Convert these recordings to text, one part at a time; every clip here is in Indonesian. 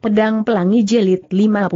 Pedang Pelangi Jelit 51.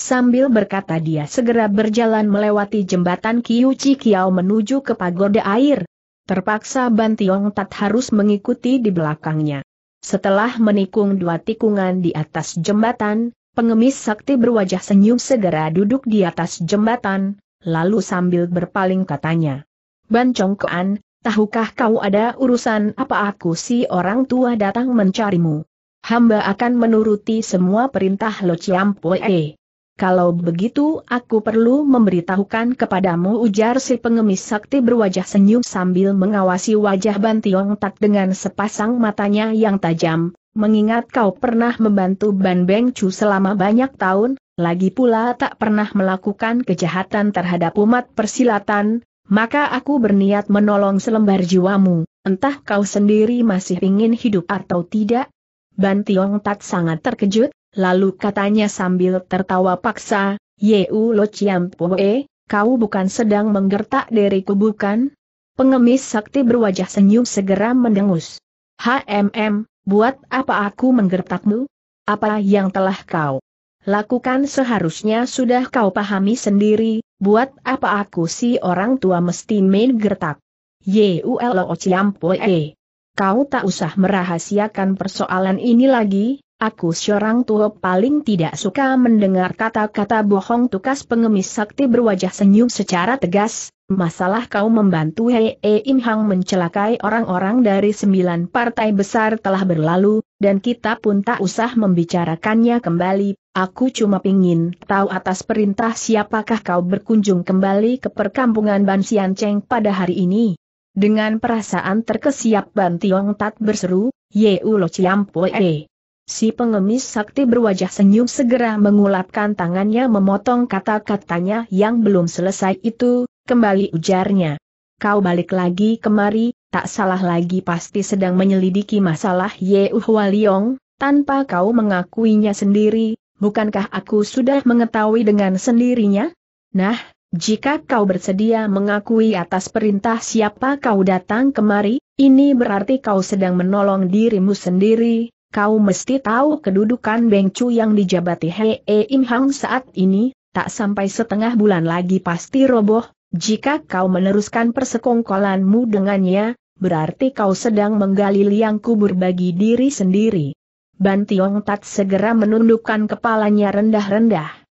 Sambil berkata dia segera berjalan melewati jembatan Kiuchi Kiao menuju ke pagoda air. Terpaksa Tiong Tat harus mengikuti di belakangnya. Setelah menikung dua tikungan di atas jembatan, pengemis sakti berwajah senyum segera duduk di atas jembatan, lalu sambil berpaling katanya. Chong Kean, tahukah kau ada urusan apa aku si orang tua datang mencarimu? hamba akan menuruti semua perintah Lo Chiampoe. Kalau begitu aku perlu memberitahukan kepadamu ujar si pengemis sakti berwajah senyum sambil mengawasi wajah Bantiong Tak dengan sepasang matanya yang tajam, mengingat kau pernah membantu Ban Beng Chu selama banyak tahun, lagi pula tak pernah melakukan kejahatan terhadap umat persilatan, maka aku berniat menolong selembar jiwamu, entah kau sendiri masih ingin hidup atau tidak, Ban Tiong Tat sangat terkejut, lalu katanya sambil tertawa paksa, Yeu Lo Chiam Poe, kau bukan sedang menggertak diriku bukan? Pengemis sakti berwajah senyum segera mendengus. HMM, buat apa aku menggertakmu? Apa yang telah kau lakukan seharusnya sudah kau pahami sendiri, buat apa aku si orang tua mesti main gertak? Yeu Lo Chiam Poe. Kau tak usah merahasiakan persoalan ini lagi, aku seorang tua paling tidak suka mendengar kata-kata bohong tukas pengemis sakti berwajah senyum secara tegas, masalah kau membantu Hei e Im Hang mencelakai orang-orang dari sembilan partai besar telah berlalu, dan kita pun tak usah membicarakannya kembali, aku cuma pingin tahu atas perintah siapakah kau berkunjung kembali ke perkampungan Bansian Cheng pada hari ini. Dengan perasaan terkesiap Ban Tiong Tat berseru, Ye Ulo Ciampoe. E. Si pengemis sakti berwajah senyum segera mengulapkan tangannya memotong kata-katanya yang belum selesai itu, kembali ujarnya. Kau balik lagi kemari, tak salah lagi pasti sedang menyelidiki masalah Ye Liong, tanpa kau mengakuinya sendiri, bukankah aku sudah mengetahui dengan sendirinya? Nah, jika kau bersedia mengakui atas perintah siapa kau datang kemari, ini berarti kau sedang menolong dirimu sendiri, kau mesti tahu kedudukan Beng Chu yang dijabati Hee Im Hang saat ini, tak sampai setengah bulan lagi pasti roboh, jika kau meneruskan persekongkolanmu dengannya, berarti kau sedang menggali liang kubur bagi diri sendiri. Ban Tiong Tat segera menundukkan kepalanya rendah-rendah.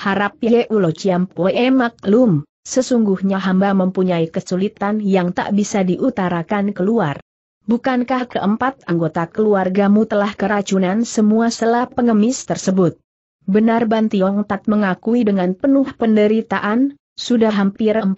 Harap Ulo Yeulo Pue maklum, sesungguhnya hamba mempunyai kesulitan yang tak bisa diutarakan keluar. Bukankah keempat anggota keluargamu telah keracunan semua selah pengemis tersebut? Benar Bantiong tak mengakui dengan penuh penderitaan, sudah hampir 40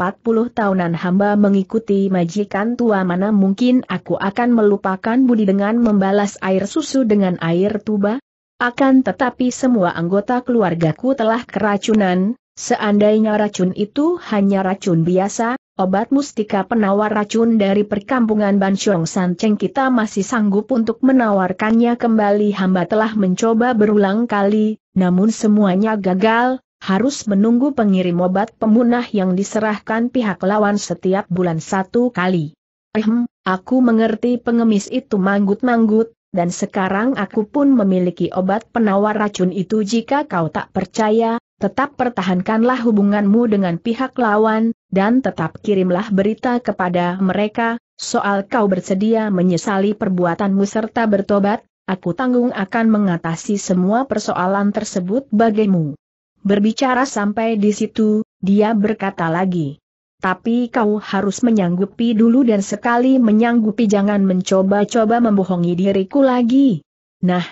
tahunan hamba mengikuti majikan tua mana mungkin aku akan melupakan budi dengan membalas air susu dengan air tuba? Akan tetapi semua anggota keluargaku telah keracunan, seandainya racun itu hanya racun biasa, obat mustika penawar racun dari perkampungan Bansyong Cheng kita masih sanggup untuk menawarkannya kembali hamba telah mencoba berulang kali, namun semuanya gagal, harus menunggu pengirim obat pemunah yang diserahkan pihak lawan setiap bulan satu kali. Ehm, aku mengerti pengemis itu manggut-manggut, dan sekarang aku pun memiliki obat penawar racun itu jika kau tak percaya, tetap pertahankanlah hubunganmu dengan pihak lawan, dan tetap kirimlah berita kepada mereka, soal kau bersedia menyesali perbuatanmu serta bertobat, aku tanggung akan mengatasi semua persoalan tersebut bagimu. Berbicara sampai di situ, dia berkata lagi tapi kau harus menyanggupi dulu dan sekali menyanggupi jangan mencoba-coba membohongi diriku lagi. Nah,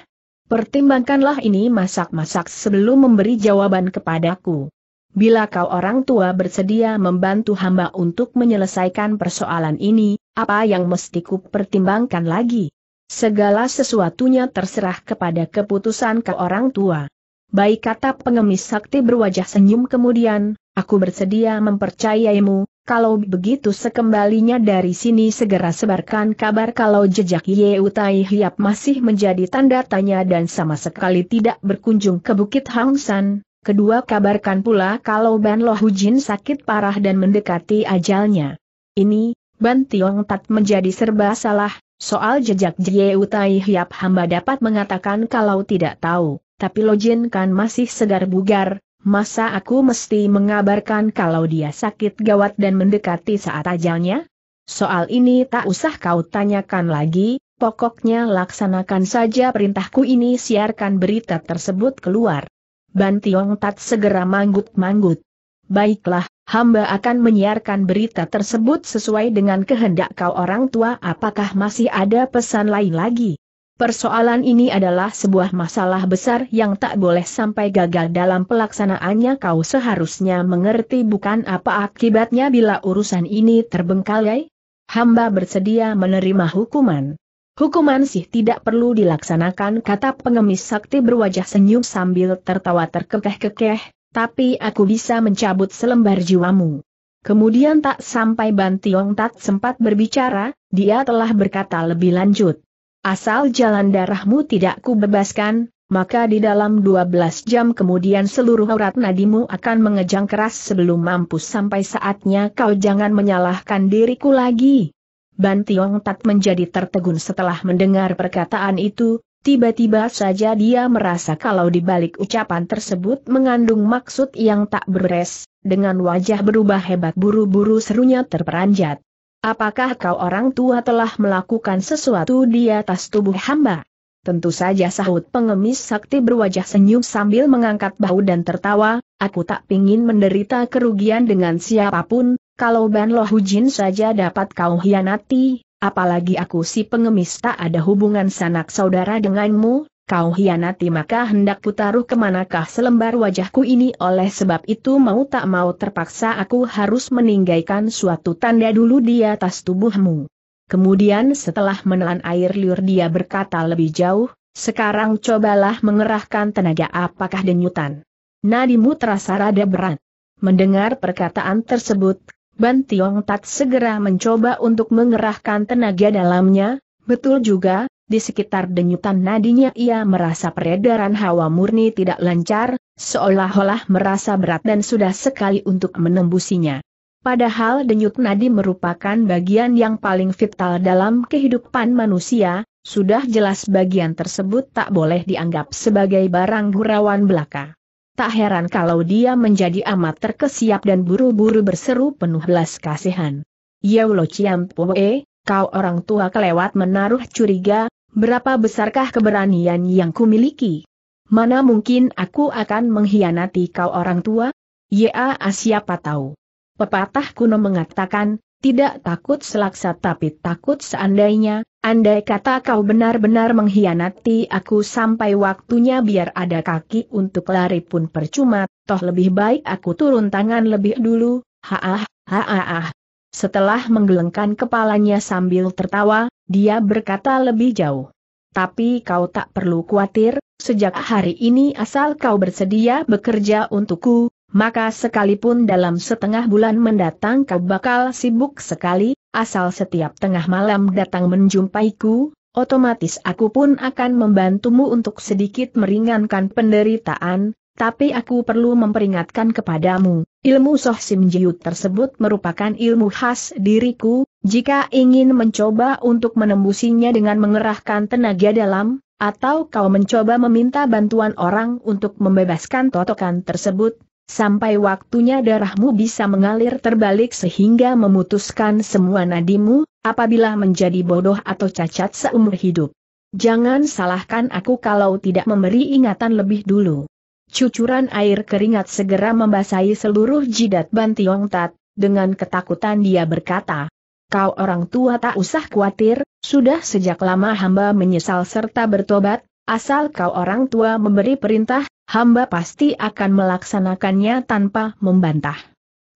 pertimbangkanlah ini masak-masak sebelum memberi jawaban kepadaku. Bila kau orang tua bersedia membantu hamba untuk menyelesaikan persoalan ini, apa yang mesti ku pertimbangkan lagi? Segala sesuatunya terserah kepada keputusan kau orang tua. Baik kata pengemis sakti berwajah senyum kemudian, Aku bersedia mempercayaimu, kalau begitu sekembalinya dari sini segera sebarkan kabar kalau jejak Ye Utai Hiap masih menjadi tanda tanya dan sama sekali tidak berkunjung ke Bukit Hang San. Kedua kabarkan pula kalau Ban Lo Hujin sakit parah dan mendekati ajalnya. Ini, Ban Tiong Tat menjadi serba salah, soal jejak Ye Utai Hiap hamba dapat mengatakan kalau tidak tahu, tapi Lo Jin kan masih segar bugar, masa aku mesti mengabarkan kalau dia sakit gawat dan mendekati saat ajalnya? Soal ini tak usah kau tanyakan lagi, pokoknya laksanakan saja perintahku ini siarkan berita tersebut keluar. Ban Tiong Tat segera manggut-manggut. Baiklah, hamba akan menyiarkan berita tersebut sesuai dengan kehendak kau orang tua apakah masih ada pesan lain lagi? Persoalan ini adalah sebuah masalah besar yang tak boleh sampai gagal dalam pelaksanaannya kau seharusnya mengerti bukan apa akibatnya bila urusan ini terbengkalai? Hamba bersedia menerima hukuman. Hukuman sih tidak perlu dilaksanakan kata pengemis sakti berwajah senyum sambil tertawa terkekeh-kekeh, tapi aku bisa mencabut selembar jiwamu. Kemudian tak sampai Bantiong tak sempat berbicara, dia telah berkata lebih lanjut. Asal jalan darahmu tidak kubebaskan, maka di dalam 12 jam kemudian seluruh urat nadimu akan mengejang keras sebelum mampu sampai saatnya kau jangan menyalahkan diriku lagi. Ban Tiong Tat menjadi tertegun setelah mendengar perkataan itu, tiba-tiba saja dia merasa kalau di balik ucapan tersebut mengandung maksud yang tak beres, dengan wajah berubah hebat buru-buru serunya terperanjat. Apakah kau orang tua telah melakukan sesuatu di atas tubuh hamba? Tentu saja sahut pengemis sakti berwajah senyum sambil mengangkat bahu dan tertawa, aku tak pingin menderita kerugian dengan siapapun, kalau Ban hujin saja dapat kau hianati, apalagi aku si pengemis tak ada hubungan sanak saudara denganmu, kau hianati maka hendak putaruh kemanakah selembar wajahku ini oleh sebab itu mau tak mau terpaksa aku harus meninggalkan suatu tanda dulu di atas tubuhmu. Kemudian setelah menelan air liur dia berkata lebih jauh, sekarang cobalah mengerahkan tenaga apakah denyutan. Nadimu terasa rada berat. Mendengar perkataan tersebut, Ban Tiong Tat segera mencoba untuk mengerahkan tenaga dalamnya, betul juga, di sekitar denyutan nadinya ia merasa peredaran hawa murni tidak lancar, seolah-olah merasa berat dan sudah sekali untuk menembusinya. Padahal denyut nadi merupakan bagian yang paling vital dalam kehidupan manusia, sudah jelas bagian tersebut tak boleh dianggap sebagai barang gurauan belaka. Tak heran kalau dia menjadi amat terkesiap dan buru-buru berseru penuh belas kasihan. Yaulo Ciampue, kau orang tua kelewat menaruh curiga, berapa besarkah keberanian yang kumiliki? Mana mungkin aku akan mengkhianati kau orang tua? Ya, siapa tahu. Pepatah kuno mengatakan, tidak takut selaksa tapi takut seandainya, andai kata kau benar-benar mengkhianati aku sampai waktunya biar ada kaki untuk lari pun percuma, toh lebih baik aku turun tangan lebih dulu, haah, haah. Setelah menggelengkan kepalanya sambil tertawa, dia berkata lebih jauh. Tapi kau tak perlu khawatir, sejak hari ini asal kau bersedia bekerja untukku, maka sekalipun dalam setengah bulan mendatang kau bakal sibuk sekali, asal setiap tengah malam datang menjumpaiku, otomatis aku pun akan membantumu untuk sedikit meringankan penderitaan, tapi aku perlu memperingatkan kepadamu, ilmu Soh Sim Jiu tersebut merupakan ilmu khas diriku, jika ingin mencoba untuk menembusinya dengan mengerahkan tenaga dalam, atau kau mencoba meminta bantuan orang untuk membebaskan totokan tersebut, sampai waktunya darahmu bisa mengalir terbalik sehingga memutuskan semua nadimu, apabila menjadi bodoh atau cacat seumur hidup. Jangan salahkan aku kalau tidak memberi ingatan lebih dulu. Cucuran air keringat segera membasahi seluruh jidat Bantiong Tat, dengan ketakutan dia berkata, Kau orang tua tak usah khawatir, sudah sejak lama hamba menyesal serta bertobat, asal kau orang tua memberi perintah, hamba pasti akan melaksanakannya tanpa membantah.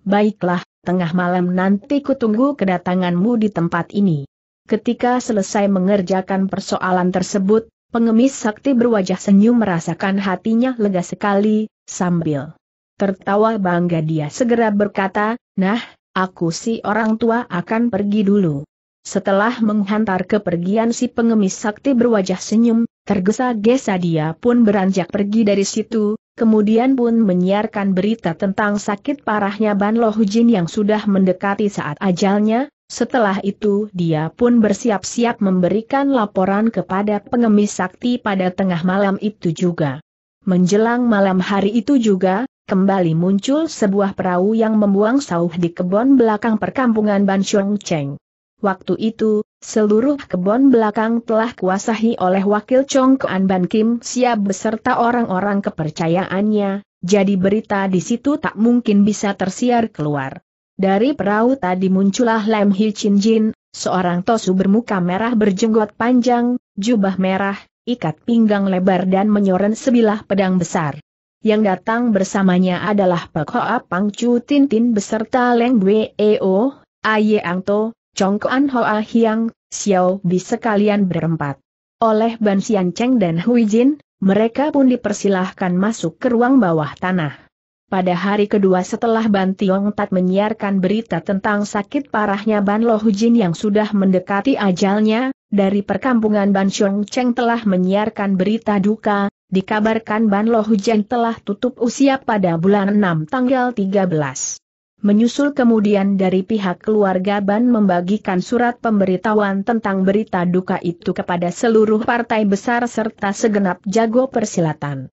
Baiklah, tengah malam nanti kutunggu kedatanganmu di tempat ini. Ketika selesai mengerjakan persoalan tersebut, Pengemis sakti berwajah senyum merasakan hatinya lega sekali, sambil tertawa bangga dia segera berkata, Nah, aku si orang tua akan pergi dulu. Setelah menghantar kepergian si pengemis sakti berwajah senyum, tergesa-gesa dia pun beranjak pergi dari situ, kemudian pun menyiarkan berita tentang sakit parahnya Ban Lohujin yang sudah mendekati saat ajalnya, setelah itu dia pun bersiap-siap memberikan laporan kepada pengemis sakti pada tengah malam itu juga. Menjelang malam hari itu juga, kembali muncul sebuah perahu yang membuang sauh di kebun belakang perkampungan Bansyong Cheng. Waktu itu, seluruh kebun belakang telah kuasahi oleh wakil Chong Kuan Ban Kim siap beserta orang-orang kepercayaannya, jadi berita di situ tak mungkin bisa tersiar keluar. Dari perahu tadi muncullah Lam Hi Chin Jin, seorang tosu bermuka merah berjenggot panjang, jubah merah, ikat pinggang lebar dan menyoren sebilah pedang besar. Yang datang bersamanya adalah Pek Hoa Pang Chu Tin Tin beserta Leng Bwe Eo, Aye Ang To, Chong Kuan Hoa Hiang, Xiao Bi sekalian berempat. Oleh Ban Sian Cheng dan Hui Jin, mereka pun dipersilahkan masuk ke ruang bawah tanah. Pada hari kedua setelah Ban Tiong Tat menyiarkan berita tentang sakit parahnya Ban Lo Hujin yang sudah mendekati ajalnya, dari perkampungan Ban Xiong Cheng telah menyiarkan berita duka, dikabarkan Ban Lo Hujin telah tutup usia pada bulan 6 tanggal 13. Menyusul kemudian dari pihak keluarga Ban membagikan surat pemberitahuan tentang berita duka itu kepada seluruh partai besar serta segenap jago persilatan.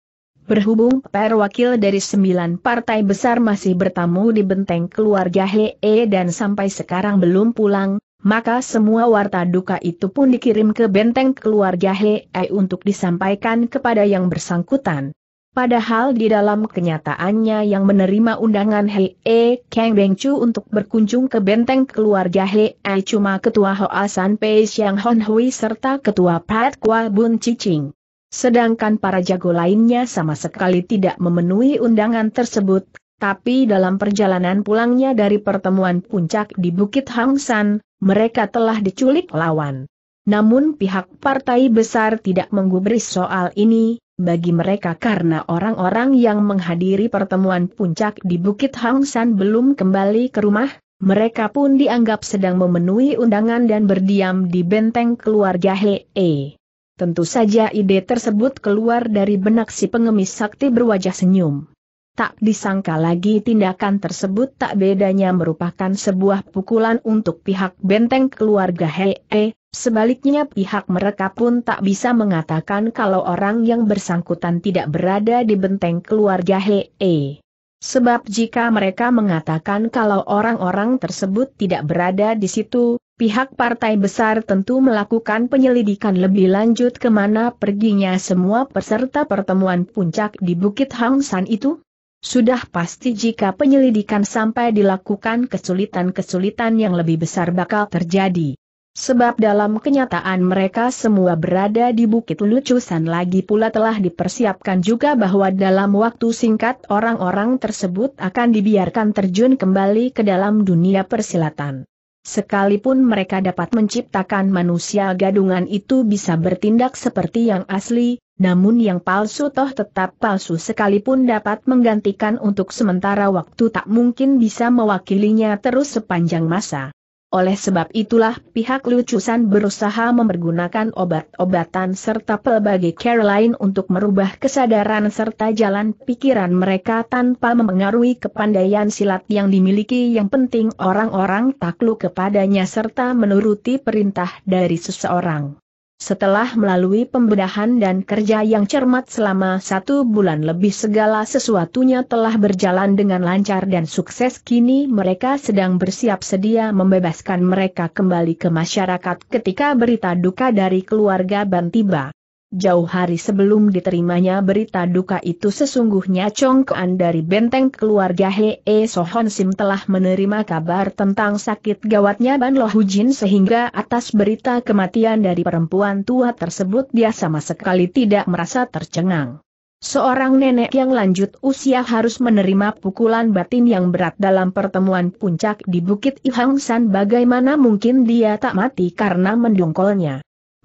Berhubung perwakil dari sembilan partai besar masih bertamu di benteng keluarga Hee dan sampai sekarang belum pulang, maka semua warta duka itu pun dikirim ke benteng keluarga Hee untuk disampaikan kepada yang bersangkutan. Padahal di dalam kenyataannya yang menerima undangan Hee Kang Bengcu untuk berkunjung ke benteng keluarga Hee cuma Ketua Hoa San Pei Xiang Hon Hui serta Ketua Pat Kwa Bun Cicing. Sedangkan para jago lainnya sama sekali tidak memenuhi undangan tersebut, tapi dalam perjalanan pulangnya dari pertemuan puncak di Bukit Hangsan, mereka telah diculik lawan. Namun pihak partai besar tidak menggubris soal ini, bagi mereka karena orang-orang yang menghadiri pertemuan puncak di Bukit Hangsan belum kembali ke rumah, mereka pun dianggap sedang memenuhi undangan dan berdiam di benteng keluarga Hee. Tentu saja ide tersebut keluar dari benak si pengemis sakti berwajah senyum. Tak disangka lagi tindakan tersebut tak bedanya merupakan sebuah pukulan untuk pihak benteng keluarga Hee, sebaliknya pihak mereka pun tak bisa mengatakan kalau orang yang bersangkutan tidak berada di benteng keluarga Hee. Sebab jika mereka mengatakan kalau orang-orang tersebut tidak berada di situ, pihak partai besar tentu melakukan penyelidikan lebih lanjut kemana perginya semua peserta pertemuan puncak di Bukit Hang San itu? Sudah pasti jika penyelidikan sampai dilakukan kesulitan-kesulitan yang lebih besar bakal terjadi. Sebab dalam kenyataan mereka semua berada di Bukit Lucusan lagi pula telah dipersiapkan juga bahwa dalam waktu singkat orang-orang tersebut akan dibiarkan terjun kembali ke dalam dunia persilatan. Sekalipun mereka dapat menciptakan manusia gadungan itu bisa bertindak seperti yang asli, namun yang palsu toh tetap palsu sekalipun dapat menggantikan untuk sementara waktu tak mungkin bisa mewakilinya terus sepanjang masa. Oleh sebab itulah pihak lucusan berusaha mempergunakan obat-obatan serta pelbagai care lain untuk merubah kesadaran serta jalan pikiran mereka tanpa mempengaruhi kepandaian silat yang dimiliki yang penting orang-orang takluk kepadanya serta menuruti perintah dari seseorang. Setelah melalui pembedahan dan kerja yang cermat selama satu bulan lebih segala sesuatunya telah berjalan dengan lancar dan sukses kini mereka sedang bersiap sedia membebaskan mereka kembali ke masyarakat ketika berita duka dari keluarga bantiba. Jauh hari sebelum diterimanya berita duka itu sesungguhnya congkoan dari benteng keluarga Hee Sohon Sim telah menerima kabar tentang sakit gawatnya Ban Lo Hujin sehingga atas berita kematian dari perempuan tua tersebut dia sama sekali tidak merasa tercengang. Seorang nenek yang lanjut usia harus menerima pukulan batin yang berat dalam pertemuan puncak di Bukit Ihang San bagaimana mungkin dia tak mati karena mendongkolnya.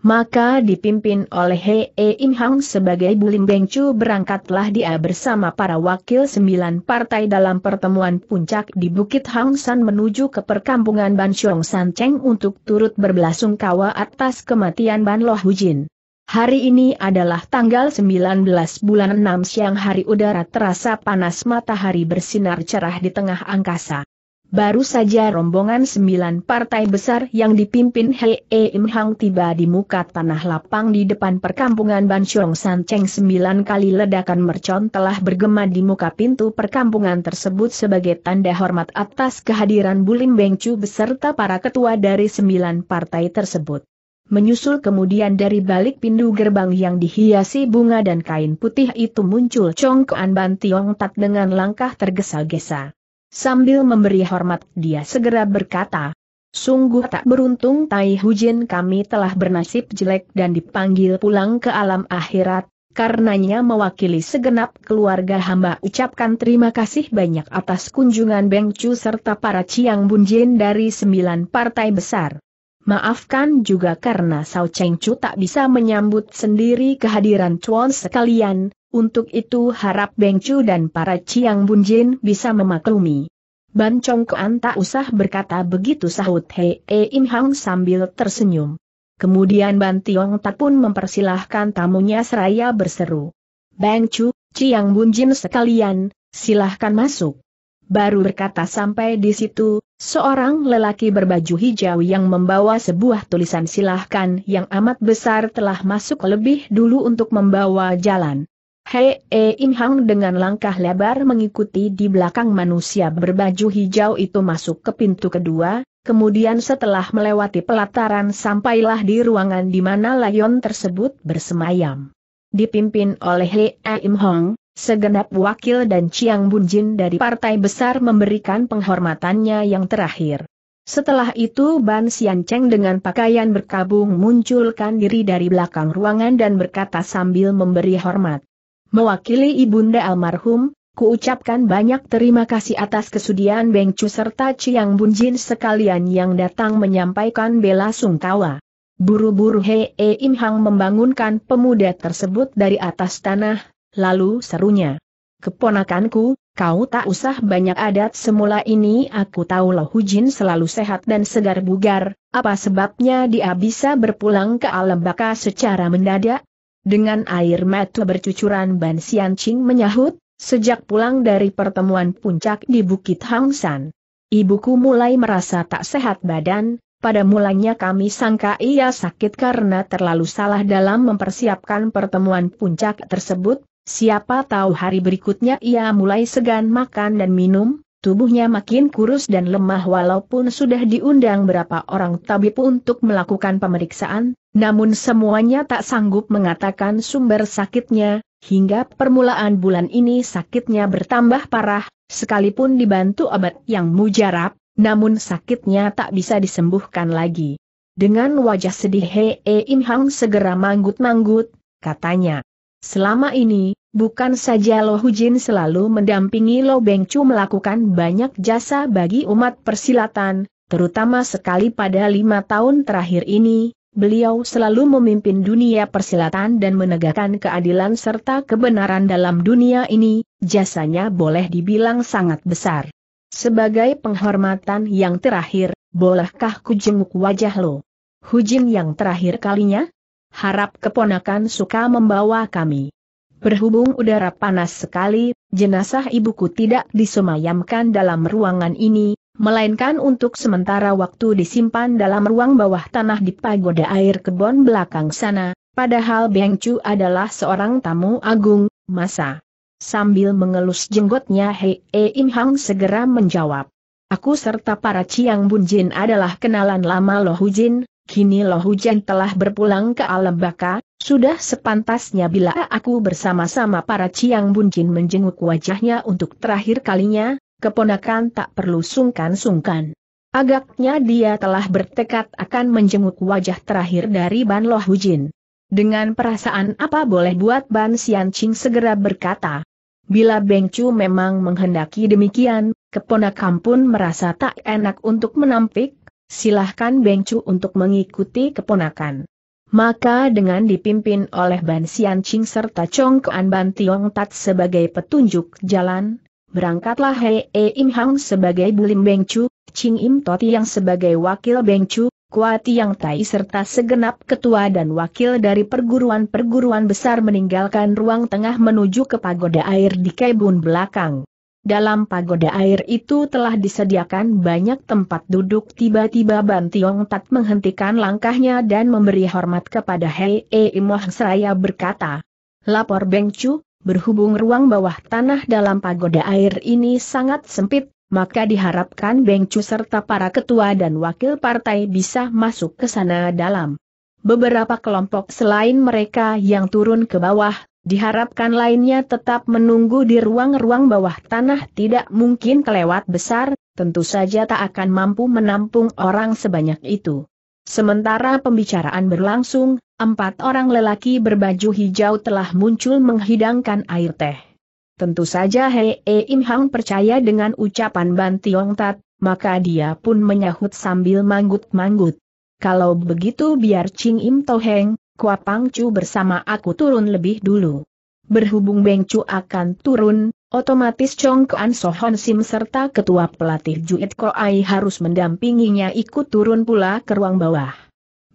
Maka dipimpin oleh E Im Hang sebagai Bulim Beng Chu berangkatlah dia bersama para wakil sembilan partai dalam pertemuan puncak di Bukit Hang San menuju ke perkampungan Ban Xiong San Cheng untuk turut berbelasungkawa atas kematian Ban Loh jin Hari ini adalah tanggal 19 bulan 6 siang hari udara terasa panas matahari bersinar cerah di tengah angkasa. Baru saja rombongan sembilan partai besar yang dipimpin Hei e Im Hang tiba di muka tanah lapang di depan perkampungan Bansyong Cheng. sembilan kali ledakan mercon telah bergema di muka pintu perkampungan tersebut sebagai tanda hormat atas kehadiran Bulim Beng Chu beserta para ketua dari sembilan partai tersebut. Menyusul kemudian dari balik pintu gerbang yang dihiasi bunga dan kain putih itu muncul Chong Kuan Ban Tiong Tat dengan langkah tergesa-gesa. Sambil memberi hormat dia segera berkata, Sungguh tak beruntung Tai Hujin kami telah bernasib jelek dan dipanggil pulang ke alam akhirat, karenanya mewakili segenap keluarga hamba ucapkan terima kasih banyak atas kunjungan Beng Chu serta para Ciang Bunjin dari sembilan partai besar. Maafkan juga karena Sao Cheng Chu tak bisa menyambut sendiri kehadiran Chuan sekalian, untuk itu harap Beng Chu dan para Chiang Bunjin bisa memaklumi. Ban Kuan tak usah berkata begitu sahut Hei e Im Hang sambil tersenyum. Kemudian Ban Tiong tak pun mempersilahkan tamunya seraya berseru. Beng Chu, Chiang Bunjin sekalian, silahkan masuk. Baru berkata sampai di situ, Seorang lelaki berbaju hijau yang membawa sebuah tulisan silahkan yang amat besar telah masuk lebih dulu untuk membawa jalan. Hei e Im Hang dengan langkah lebar mengikuti di belakang manusia berbaju hijau itu masuk ke pintu kedua, kemudian setelah melewati pelataran sampailah di ruangan di mana layon tersebut bersemayam. Dipimpin oleh Hei e Im Hang, Segenap wakil dan Chiang Bunjin dari partai besar memberikan penghormatannya yang terakhir. Setelah itu Ban Xiancheng dengan pakaian berkabung munculkan diri dari belakang ruangan dan berkata sambil memberi hormat. Mewakili ibunda almarhum, kuucapkan banyak terima kasih atas kesudian Beng Chu serta Chiang Bunjin sekalian yang datang menyampaikan bela sungkawa. Buru-buru Hei Im Hang membangunkan pemuda tersebut dari atas tanah, lalu serunya. Keponakanku, kau tak usah banyak adat semula ini aku tahu Loh Hujin selalu sehat dan segar bugar, apa sebabnya dia bisa berpulang ke alam baka secara mendadak? Dengan air mata bercucuran Ban Sian Ching menyahut, sejak pulang dari pertemuan puncak di Bukit Hang San. Ibuku mulai merasa tak sehat badan, pada mulanya kami sangka ia sakit karena terlalu salah dalam mempersiapkan pertemuan puncak tersebut, Siapa tahu hari berikutnya ia mulai segan makan dan minum, tubuhnya makin kurus dan lemah walaupun sudah diundang berapa orang tabib untuk melakukan pemeriksaan, namun semuanya tak sanggup mengatakan sumber sakitnya, hingga permulaan bulan ini sakitnya bertambah parah, sekalipun dibantu obat yang mujarab, namun sakitnya tak bisa disembuhkan lagi. Dengan wajah sedih Hei Im Hang segera manggut-manggut, katanya, Selama ini, bukan saja Lo Hujin selalu mendampingi Lo Beng Chu melakukan banyak jasa bagi umat persilatan, terutama sekali pada lima tahun terakhir ini, beliau selalu memimpin dunia persilatan dan menegakkan keadilan serta kebenaran dalam dunia ini, jasanya boleh dibilang sangat besar. Sebagai penghormatan yang terakhir, bolehkah ku jenguk wajah Lo Hujin yang terakhir kalinya? harap keponakan suka membawa kami. Berhubung udara panas sekali, jenazah ibuku tidak disemayamkan dalam ruangan ini, melainkan untuk sementara waktu disimpan dalam ruang bawah tanah di pagoda air kebon belakang sana, padahal Beng Chu adalah seorang tamu agung, masa. Sambil mengelus jenggotnya Hei e Im Hang segera menjawab. Aku serta para Ciang Bunjin adalah kenalan lama Jin, kini loh hujan telah berpulang ke alam baka, sudah sepantasnya bila aku bersama-sama para Ciang bunjin menjenguk wajahnya untuk terakhir kalinya, keponakan tak perlu sungkan-sungkan. Agaknya dia telah bertekad akan menjenguk wajah terakhir dari Ban Loh Hujin. Dengan perasaan apa boleh buat Ban Sian Ching segera berkata. Bila Beng Chu memang menghendaki demikian, keponakan pun merasa tak enak untuk menampik, silahkan Beng Chu untuk mengikuti keponakan. Maka dengan dipimpin oleh Ban Sian Ching serta Chong Kuan Ban Tiong Tat sebagai petunjuk jalan, berangkatlah Hei e Im Hang sebagai Bulim Bengcu, Ching Im Toti yang sebagai wakil Beng Chu, Kuati yang Tai serta segenap ketua dan wakil dari perguruan-perguruan besar meninggalkan ruang tengah menuju ke pagoda air di kebun belakang. Dalam pagoda air itu telah disediakan banyak tempat duduk tiba-tiba Ban Tiong Tat menghentikan langkahnya dan memberi hormat kepada Hei E Imoh seraya berkata. Lapor Beng Chu, berhubung ruang bawah tanah dalam pagoda air ini sangat sempit, maka diharapkan Beng Chu serta para ketua dan wakil partai bisa masuk ke sana dalam. Beberapa kelompok selain mereka yang turun ke bawah, Diharapkan lainnya tetap menunggu di ruang-ruang bawah tanah tidak mungkin kelewat besar, tentu saja tak akan mampu menampung orang sebanyak itu. Sementara pembicaraan berlangsung, empat orang lelaki berbaju hijau telah muncul menghidangkan air teh. Tentu saja Hei e Im Hang percaya dengan ucapan Ban Tiong Tat, maka dia pun menyahut sambil manggut-manggut. Kalau begitu biar Ching Im Toheng, Kua Pangcu bersama aku turun lebih dulu. Berhubung Bengcu akan turun, otomatis Chong Kuan Sohon Sim serta ketua pelatih Juit Ai harus mendampinginya ikut turun pula ke ruang bawah.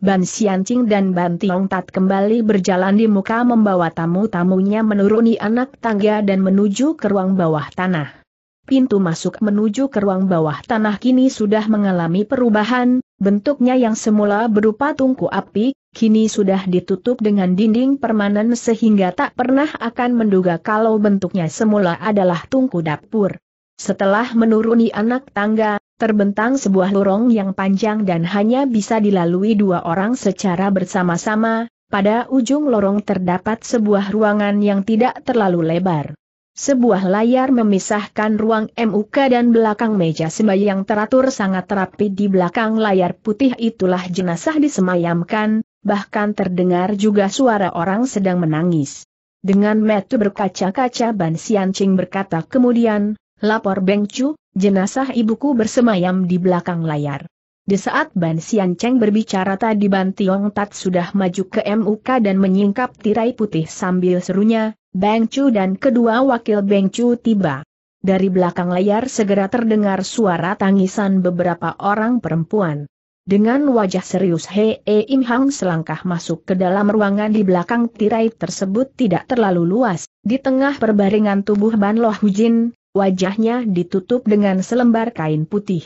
Ban Xianqing dan Ban Tiong Tat kembali berjalan di muka membawa tamu-tamunya menuruni anak tangga dan menuju ke ruang bawah tanah. Pintu masuk menuju ke ruang bawah tanah kini sudah mengalami perubahan, bentuknya yang semula berupa tungku api, kini sudah ditutup dengan dinding permanen sehingga tak pernah akan menduga kalau bentuknya semula adalah tungku dapur. Setelah menuruni anak tangga, terbentang sebuah lorong yang panjang dan hanya bisa dilalui dua orang secara bersama-sama, pada ujung lorong terdapat sebuah ruangan yang tidak terlalu lebar. Sebuah layar memisahkan ruang MUK dan belakang meja sembahyang teratur sangat rapi di belakang layar putih itulah jenazah disemayamkan, bahkan terdengar juga suara orang sedang menangis. Dengan metu berkaca-kaca Ban Ching berkata kemudian, lapor Beng Chu, jenazah ibuku bersemayam di belakang layar. Di saat Ban Sian Cheng berbicara tadi Ban Tiong Tat sudah maju ke MUK dan menyingkap tirai putih sambil serunya, Beng Chu dan kedua wakil Beng Chu tiba. Dari belakang layar segera terdengar suara tangisan beberapa orang perempuan. Dengan wajah serius hee Im Hang selangkah masuk ke dalam ruangan di belakang tirai tersebut tidak terlalu luas, di tengah perbaringan tubuh Ban Loh Hujin, wajahnya ditutup dengan selembar kain putih.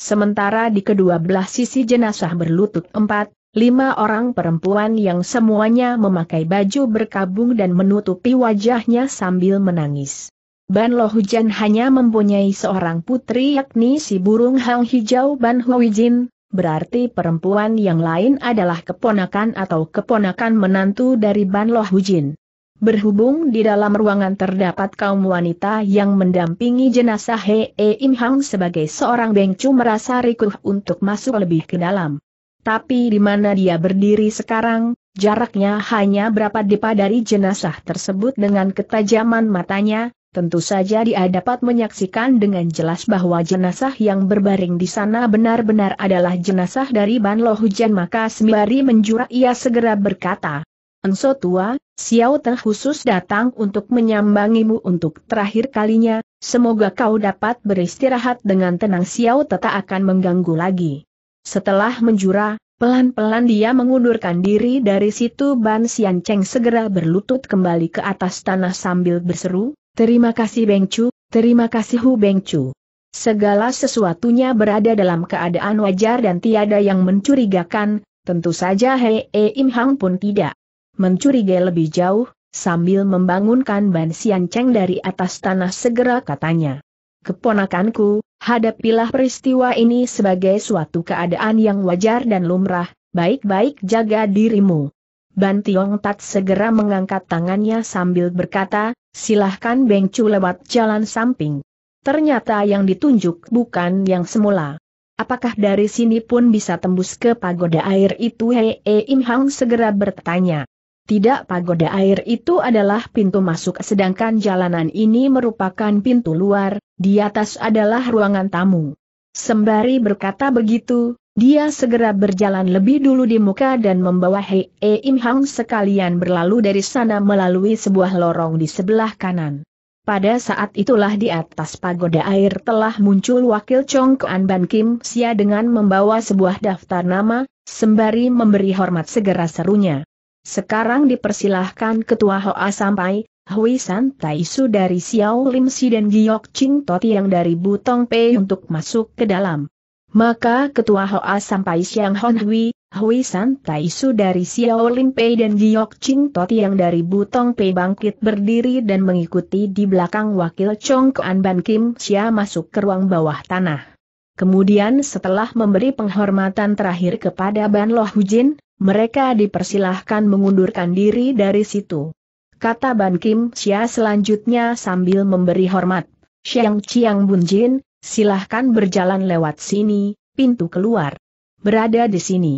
Sementara di kedua belah sisi jenazah berlutut empat, lima orang perempuan yang semuanya memakai baju berkabung dan menutupi wajahnya sambil menangis. Ban Lo Hujan hanya mempunyai seorang putri yakni si burung hang hijau Ban Huijin, berarti perempuan yang lain adalah keponakan atau keponakan menantu dari Ban Loh Hujin. Berhubung di dalam ruangan terdapat kaum wanita yang mendampingi jenazah He e Im Hang sebagai seorang bengcu merasa rikuh untuk masuk lebih ke dalam. Tapi di mana dia berdiri sekarang, jaraknya hanya berapa depa dari jenazah tersebut dengan ketajaman matanya, Tentu saja dia dapat menyaksikan dengan jelas bahwa jenazah yang berbaring di sana benar-benar adalah jenazah dari Ban Lo Hujan maka sembari menjura ia segera berkata. Enso tua, Xiao Teng khusus datang untuk menyambangimu untuk terakhir kalinya, semoga kau dapat beristirahat dengan tenang Xiao Teta akan mengganggu lagi. Setelah menjura, Pelan-pelan dia mengundurkan diri dari situ Ban Xian Cheng segera berlutut kembali ke atas tanah sambil berseru, Terima kasih Bengcu, terima kasih Hu Bengcu. Segala sesuatunya berada dalam keadaan wajar dan tiada yang mencurigakan, tentu saja Hei e Im Hang pun tidak mencurigai lebih jauh, sambil membangunkan Ban Sian Cheng dari atas tanah segera katanya. Keponakanku, hadapilah peristiwa ini sebagai suatu keadaan yang wajar dan lumrah, baik-baik jaga dirimu. Ban Tiong Tat segera mengangkat tangannya sambil berkata, silahkan Beng Chu lewat jalan samping. Ternyata yang ditunjuk bukan yang semula. Apakah dari sini pun bisa tembus ke pagoda air itu Hei e Im Hang segera bertanya. Tidak pagoda air itu adalah pintu masuk sedangkan jalanan ini merupakan pintu luar, di atas adalah ruangan tamu. Sembari berkata begitu, dia segera berjalan lebih dulu di muka dan membawa Hei e Im Hang sekalian berlalu dari sana melalui sebuah lorong di sebelah kanan. Pada saat itulah di atas pagoda air telah muncul wakil Chong Kuan Ban Kim Sia dengan membawa sebuah daftar nama, sembari memberi hormat segera serunya. Sekarang dipersilahkan Ketua Hoa sampai, Hui San Tai Su dari Xiao Lim Si dan Giok Ching Toti yang dari Butong Pei untuk masuk ke dalam. Maka Ketua Hoa sampai Siang Hon Hui, Hui San Tai Su dari Xiao Lim Pei dan Giok Ching Toti yang dari Butong Pei bangkit berdiri dan mengikuti di belakang wakil Chong Kuan Ban Kim Xia masuk ke ruang bawah tanah. Kemudian setelah memberi penghormatan terakhir kepada Ban Loh Hujin, mereka dipersilahkan mengundurkan diri dari situ. Kata Ban Kim Xia selanjutnya sambil memberi hormat. Xiang Chiang Bunjin, Silahkan berjalan lewat sini, pintu keluar. Berada di sini.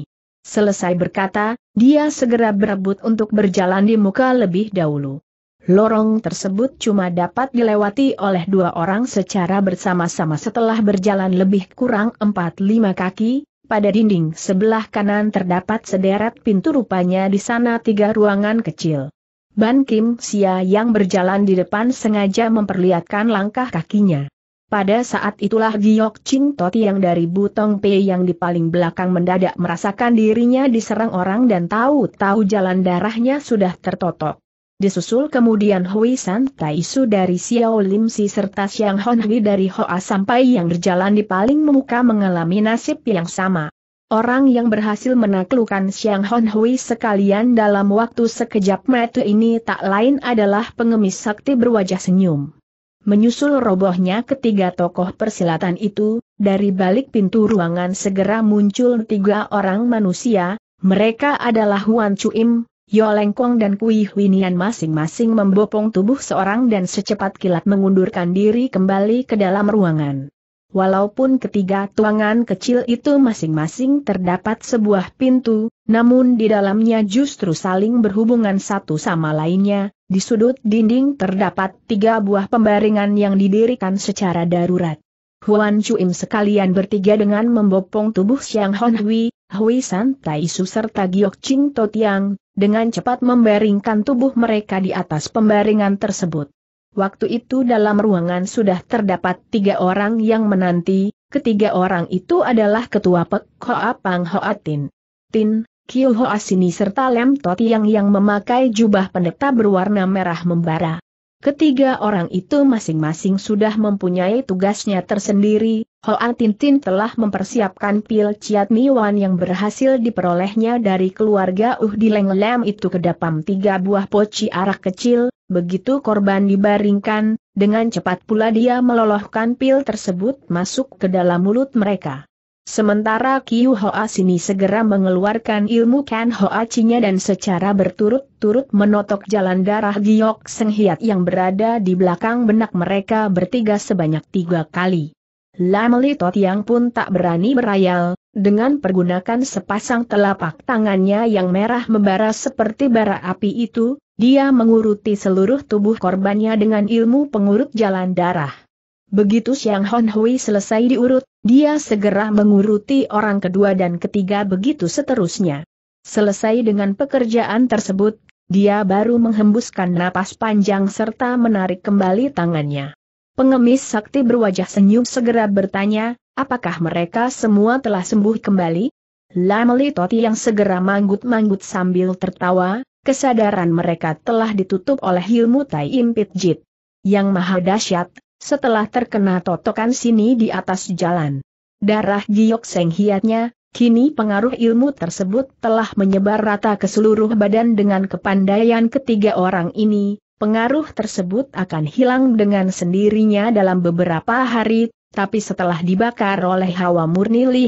Selesai berkata, dia segera berebut untuk berjalan di muka lebih dahulu. Lorong tersebut cuma dapat dilewati oleh dua orang secara bersama-sama setelah berjalan lebih kurang 4-5 kaki, pada dinding sebelah kanan terdapat sederet pintu rupanya di sana tiga ruangan kecil. Ban Kim Sia yang berjalan di depan sengaja memperlihatkan langkah kakinya. Pada saat itulah Giok Ching Toti yang dari Butong Pei yang di paling belakang mendadak merasakan dirinya diserang orang dan tahu-tahu jalan darahnya sudah tertotok. Disusul kemudian Hui San Taisu dari Xiao Lim Si serta Xiang Hon Hui dari Hoa sampai yang berjalan di paling muka mengalami nasib yang sama. Orang yang berhasil menaklukkan Xiang Hon Hui sekalian dalam waktu sekejap mata ini tak lain adalah pengemis sakti berwajah senyum. Menyusul robohnya ketiga tokoh persilatan itu, dari balik pintu ruangan segera muncul tiga orang manusia, mereka adalah Huan Chuim, Yolengkong dan Kui Huinian masing-masing membopong tubuh seorang dan secepat kilat mengundurkan diri kembali ke dalam ruangan. Walaupun ketiga tuangan kecil itu masing-masing terdapat sebuah pintu, namun di dalamnya justru saling berhubungan satu sama lainnya, di sudut dinding terdapat tiga buah pembaringan yang didirikan secara darurat. Huan Chuim sekalian bertiga dengan membopong tubuh Xiang Hon Hui, Hui San Tai Su serta Giok Ching To Tiang, dengan cepat membaringkan tubuh mereka di atas pembaringan tersebut. Waktu itu dalam ruangan sudah terdapat tiga orang yang menanti, ketiga orang itu adalah Ketua Pek Hoa Pang Hoa Tin. Tin, Kyo Asini serta Lem Toti yang memakai jubah pendeta berwarna merah membara. Ketiga orang itu masing-masing sudah mempunyai tugasnya tersendiri, Hoa Tintin telah mempersiapkan pil Ciat Miwan yang berhasil diperolehnya dari keluarga Uh di Leng Lem itu kedapam tiga buah poci arak kecil, begitu korban dibaringkan, dengan cepat pula dia melolohkan pil tersebut masuk ke dalam mulut mereka. Sementara Kiyu Hoa Sini segera mengeluarkan ilmu Kan Hoa Chinya dan secara berturut-turut menotok jalan darah Giok Seng Hiat yang berada di belakang benak mereka bertiga sebanyak tiga kali. Lameli Totiang pun tak berani berayal, dengan pergunakan sepasang telapak tangannya yang merah membara seperti bara api itu, dia menguruti seluruh tubuh korbannya dengan ilmu pengurut jalan darah. Begitu Xiang Hon Hui selesai diurut, dia segera menguruti orang kedua dan ketiga begitu seterusnya. Selesai dengan pekerjaan tersebut, dia baru menghembuskan napas panjang serta menarik kembali tangannya. Pengemis sakti berwajah senyum segera bertanya, apakah mereka semua telah sembuh kembali? Lameli Toti yang segera manggut-manggut sambil tertawa, kesadaran mereka telah ditutup oleh ilmu Tai Impit Jit. Yang maha dahsyat, setelah terkena totokan sini di atas jalan. Darah giok seng hiatnya, kini pengaruh ilmu tersebut telah menyebar rata ke seluruh badan dengan kepandaian ketiga orang ini, pengaruh tersebut akan hilang dengan sendirinya dalam beberapa hari, tapi setelah dibakar oleh hawa murni Li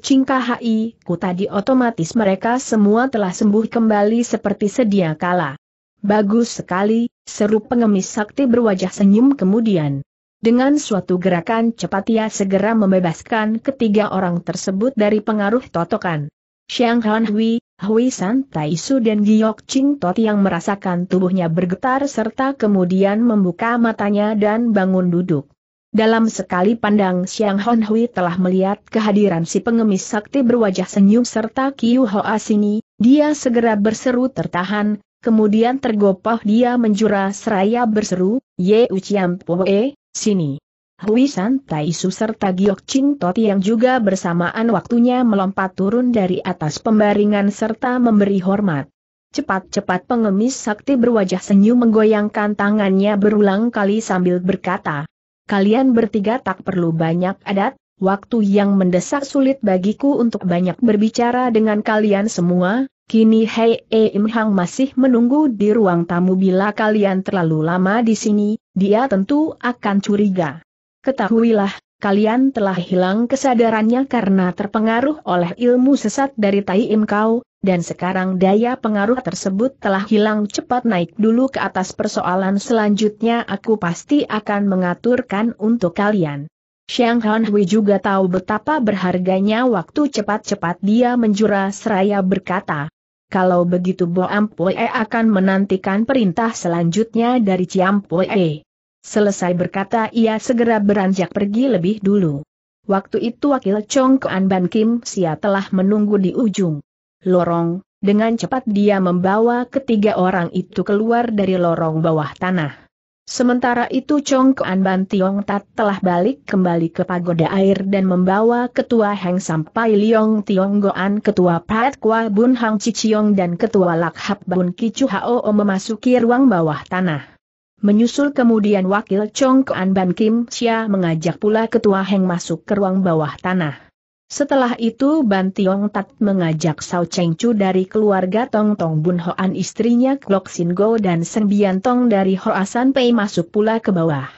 Ching Kahai, ku tadi otomatis mereka semua telah sembuh kembali seperti sedia kala. Bagus sekali, seru pengemis sakti berwajah senyum kemudian. Dengan suatu gerakan cepat ia segera membebaskan ketiga orang tersebut dari pengaruh totokan. Xiang Han Hui, Hui San Tai Su dan Giok Ching Tot yang merasakan tubuhnya bergetar serta kemudian membuka matanya dan bangun duduk. Dalam sekali pandang Xiang Han Hui telah melihat kehadiran si pengemis sakti berwajah senyum serta Qiu Hoa sini, dia segera berseru tertahan, kemudian tergopoh dia menjura seraya berseru, Ye Uciam Poe, sini. Hui San Tai Su serta Giok Ching Toti yang juga bersamaan waktunya melompat turun dari atas pembaringan serta memberi hormat. Cepat-cepat pengemis sakti berwajah senyum menggoyangkan tangannya berulang kali sambil berkata, Kalian bertiga tak perlu banyak adat, waktu yang mendesak sulit bagiku untuk banyak berbicara dengan kalian semua, Kini Hei Im Hang masih menunggu di ruang tamu bila kalian terlalu lama di sini, dia tentu akan curiga. Ketahuilah, kalian telah hilang kesadarannya karena terpengaruh oleh ilmu sesat dari Tai Im Kau, dan sekarang daya pengaruh tersebut telah hilang cepat naik dulu ke atas persoalan selanjutnya aku pasti akan mengaturkan untuk kalian. Xiang Han Hui juga tahu betapa berharganya waktu cepat-cepat dia menjura seraya berkata, kalau begitu Bo Ampue akan menantikan perintah selanjutnya dari Ciampoe. Selesai berkata ia segera beranjak pergi lebih dulu. Waktu itu wakil Chong Kuan Ban Kim Sia telah menunggu di ujung lorong, dengan cepat dia membawa ketiga orang itu keluar dari lorong bawah tanah. Sementara itu Chong Kuan Ban Tiong Tat telah balik kembali ke pagoda air dan membawa ketua Heng Sampai Liong Tiong Goan ketua Pat Kwa Bun Hang Ciciong dan ketua Lak Hap Bun Kicu Hao memasuki ruang bawah tanah. Menyusul kemudian wakil Chong Kuan Ban Kim Chia mengajak pula ketua Heng masuk ke ruang bawah tanah. Setelah itu Ban Tiong Tat mengajak Sao Cheng Chu dari keluarga Tong Tong Bun Hoan istrinya Klok Sin Go dan Seng Bian Tong dari Hoa San Pei masuk pula ke bawah.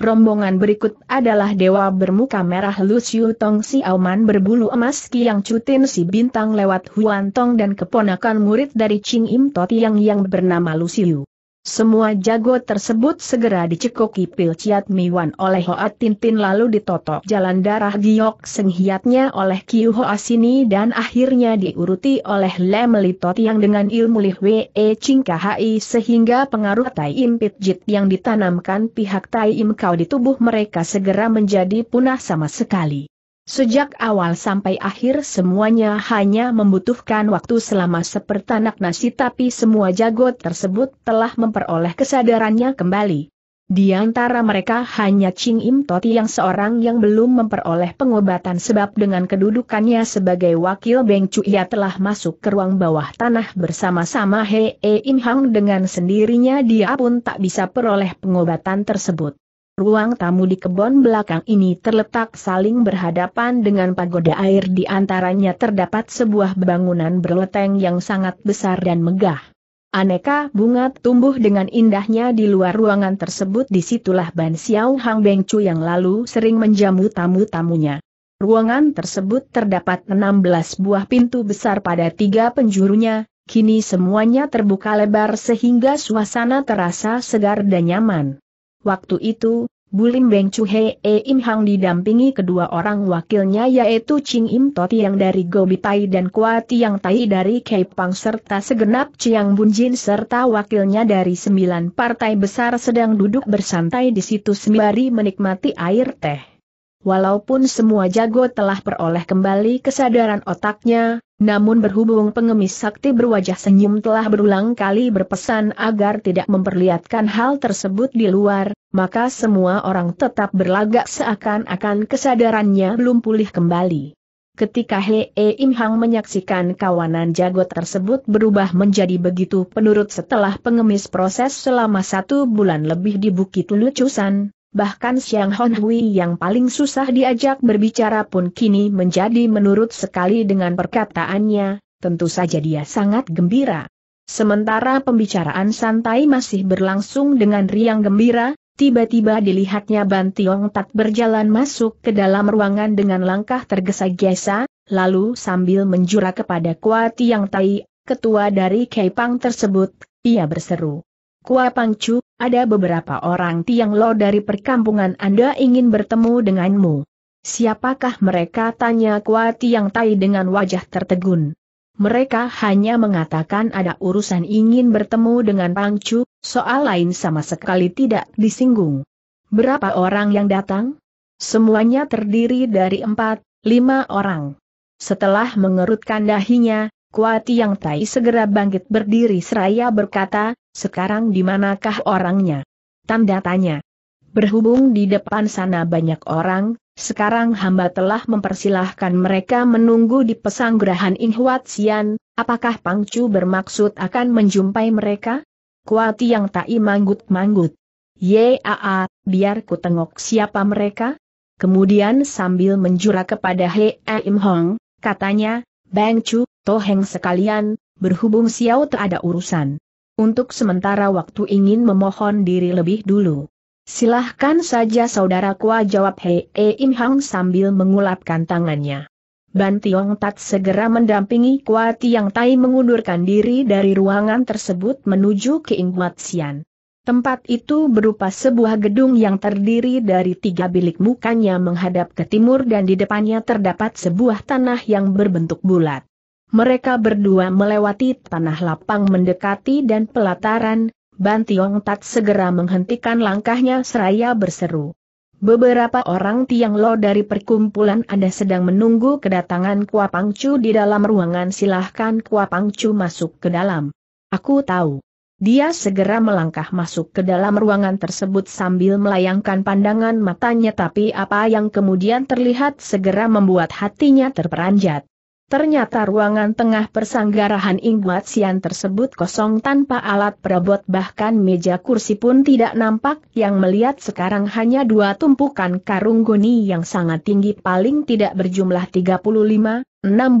Rombongan berikut adalah dewa bermuka merah Luciu Tong Si Auman berbulu emas Kiang Cutin Si Bintang lewat Huan Tong dan keponakan murid dari Ching Im Tot Yang yang bernama Luciu. Semua jago tersebut segera dicekoki Pil Ciat Miwan oleh Hoat Tintin lalu ditotok jalan darah Giok senghiatnya oleh Kiu Hoa Sini dan akhirnya diuruti oleh Lem Litot yang dengan ilmu Lih e Ching Kahai sehingga pengaruh Tai Im Pit Jit yang ditanamkan pihak Tai Im Kau di tubuh mereka segera menjadi punah sama sekali. Sejak awal sampai akhir semuanya hanya membutuhkan waktu selama sepertanak nasi tapi semua jago tersebut telah memperoleh kesadarannya kembali. Di antara mereka hanya Ching Im Toti yang seorang yang belum memperoleh pengobatan sebab dengan kedudukannya sebagai wakil Beng Cu ia telah masuk ke ruang bawah tanah bersama-sama He E Im Hang dengan sendirinya dia pun tak bisa peroleh pengobatan tersebut. Ruang tamu di kebon belakang ini terletak saling berhadapan dengan pagoda air di antaranya terdapat sebuah bangunan berleteng yang sangat besar dan megah. Aneka bunga tumbuh dengan indahnya di luar ruangan tersebut disitulah Ban Xiao Hang Beng Chu yang lalu sering menjamu tamu-tamunya. Ruangan tersebut terdapat 16 buah pintu besar pada tiga penjurunya, kini semuanya terbuka lebar sehingga suasana terasa segar dan nyaman. Waktu itu, Bulim Beng Chu He e Im Hang didampingi kedua orang wakilnya yaitu Ching Im Toti yang dari Gobi Tai dan Kuati yang Tai dari Kepang serta segenap Chiang Bun Jin serta wakilnya dari sembilan partai besar sedang duduk bersantai di situ sembari menikmati air teh. Walaupun semua jago telah peroleh kembali kesadaran otaknya, namun berhubung pengemis sakti berwajah senyum telah berulang kali berpesan agar tidak memperlihatkan hal tersebut di luar, maka semua orang tetap berlagak seakan-akan kesadarannya belum pulih kembali. Ketika Hee Im Hang menyaksikan kawanan jago tersebut berubah menjadi begitu penurut setelah pengemis proses selama satu bulan lebih di Bukit Lucusan, bahkan Siang Hon Hui yang paling susah diajak berbicara pun kini menjadi menurut sekali dengan perkataannya, tentu saja dia sangat gembira. Sementara pembicaraan santai masih berlangsung dengan riang gembira, tiba-tiba dilihatnya Ban Tiong Tat berjalan masuk ke dalam ruangan dengan langkah tergesa-gesa, lalu sambil menjura kepada Kuat Yang Tai, ketua dari Kepang tersebut, ia berseru. Kua Pangcu, ada beberapa orang Tiang Lo dari perkampungan Anda ingin bertemu denganmu. Siapakah mereka? Tanya Kua Tiang Tai dengan wajah tertegun. Mereka hanya mengatakan ada urusan ingin bertemu dengan Pangcu, soal lain sama sekali tidak disinggung. Berapa orang yang datang? Semuanya terdiri dari empat, lima orang. Setelah mengerutkan dahinya, Kua Tiang Tai segera bangkit berdiri seraya berkata, sekarang di manakah orangnya? Tanda tanya. Berhubung di depan sana banyak orang, sekarang hamba telah mempersilahkan mereka menunggu di pesanggrahan Inghuat Sian, apakah Pangcu bermaksud akan menjumpai mereka? Kuati yang tak manggut-manggut. Yaa, biar ku tengok siapa mereka? Kemudian sambil menjura kepada Hei Im Hong, katanya, Bang Chu, Toheng sekalian, berhubung Xiao tak ada urusan untuk sementara waktu ingin memohon diri lebih dulu. Silahkan saja saudara kuah jawab Hei e Im Hang sambil mengulapkan tangannya. Ban Tiong Tat segera mendampingi Kua Tiang Tai mengundurkan diri dari ruangan tersebut menuju ke Ing Sian. Tempat itu berupa sebuah gedung yang terdiri dari tiga bilik mukanya menghadap ke timur dan di depannya terdapat sebuah tanah yang berbentuk bulat. Mereka berdua melewati tanah lapang mendekati dan pelataran, Ban Tiong Tat segera menghentikan langkahnya seraya berseru. Beberapa orang Tiang Lo dari perkumpulan Anda sedang menunggu kedatangan Kua Chu di dalam ruangan silahkan Kua Chu masuk ke dalam. Aku tahu. Dia segera melangkah masuk ke dalam ruangan tersebut sambil melayangkan pandangan matanya tapi apa yang kemudian terlihat segera membuat hatinya terperanjat. Ternyata ruangan tengah persanggarahan Ingguat Sian tersebut kosong tanpa alat perabot bahkan meja kursi pun tidak nampak yang melihat sekarang hanya dua tumpukan karung goni yang sangat tinggi paling tidak berjumlah 35, 6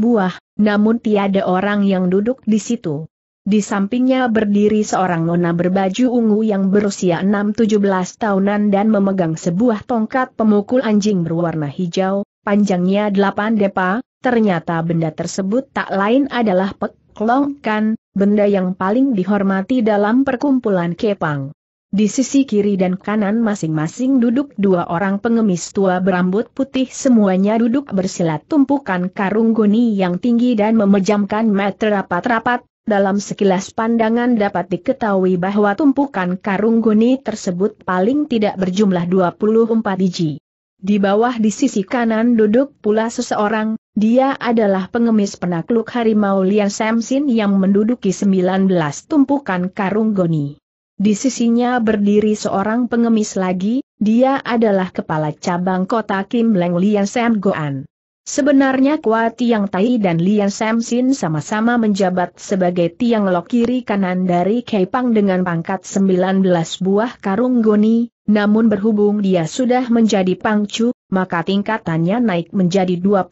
buah, namun tiada orang yang duduk di situ. Di sampingnya berdiri seorang nona berbaju ungu yang berusia 6-17 tahunan dan memegang sebuah tongkat pemukul anjing berwarna hijau, panjangnya 8 depa, ternyata benda tersebut tak lain adalah peklongkan, benda yang paling dihormati dalam perkumpulan Kepang. Di sisi kiri dan kanan masing-masing duduk dua orang pengemis tua berambut putih semuanya duduk bersilat tumpukan karung goni yang tinggi dan memejamkan meter rapat-rapat, dalam sekilas pandangan dapat diketahui bahwa tumpukan karung goni tersebut paling tidak berjumlah 24 biji. Di bawah di sisi kanan duduk pula seseorang, dia adalah pengemis penakluk harimau Lian Samsin yang menduduki 19 tumpukan karung goni. Di sisinya berdiri seorang pengemis lagi, dia adalah kepala cabang kota Kim Leng Lian Sam Goan. Sebenarnya Kwa Tiang Tai dan Lian Samsin sama-sama menjabat sebagai Tiang Lo kiri kanan dari Kepang dengan pangkat 19 buah karung goni, namun berhubung dia sudah menjadi pangcu, maka tingkatannya naik menjadi 21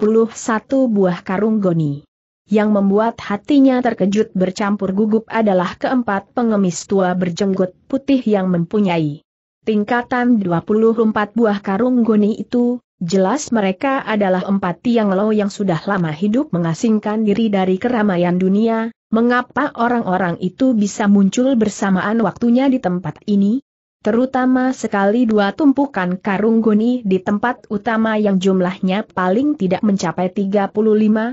buah karung goni. Yang membuat hatinya terkejut bercampur gugup adalah keempat pengemis tua berjenggot putih yang mempunyai tingkatan 24 buah karung goni itu, jelas mereka adalah empat tiang lo yang sudah lama hidup mengasingkan diri dari keramaian dunia, mengapa orang-orang itu bisa muncul bersamaan waktunya di tempat ini? terutama sekali dua tumpukan karung goni di tempat utama yang jumlahnya paling tidak mencapai 35, 6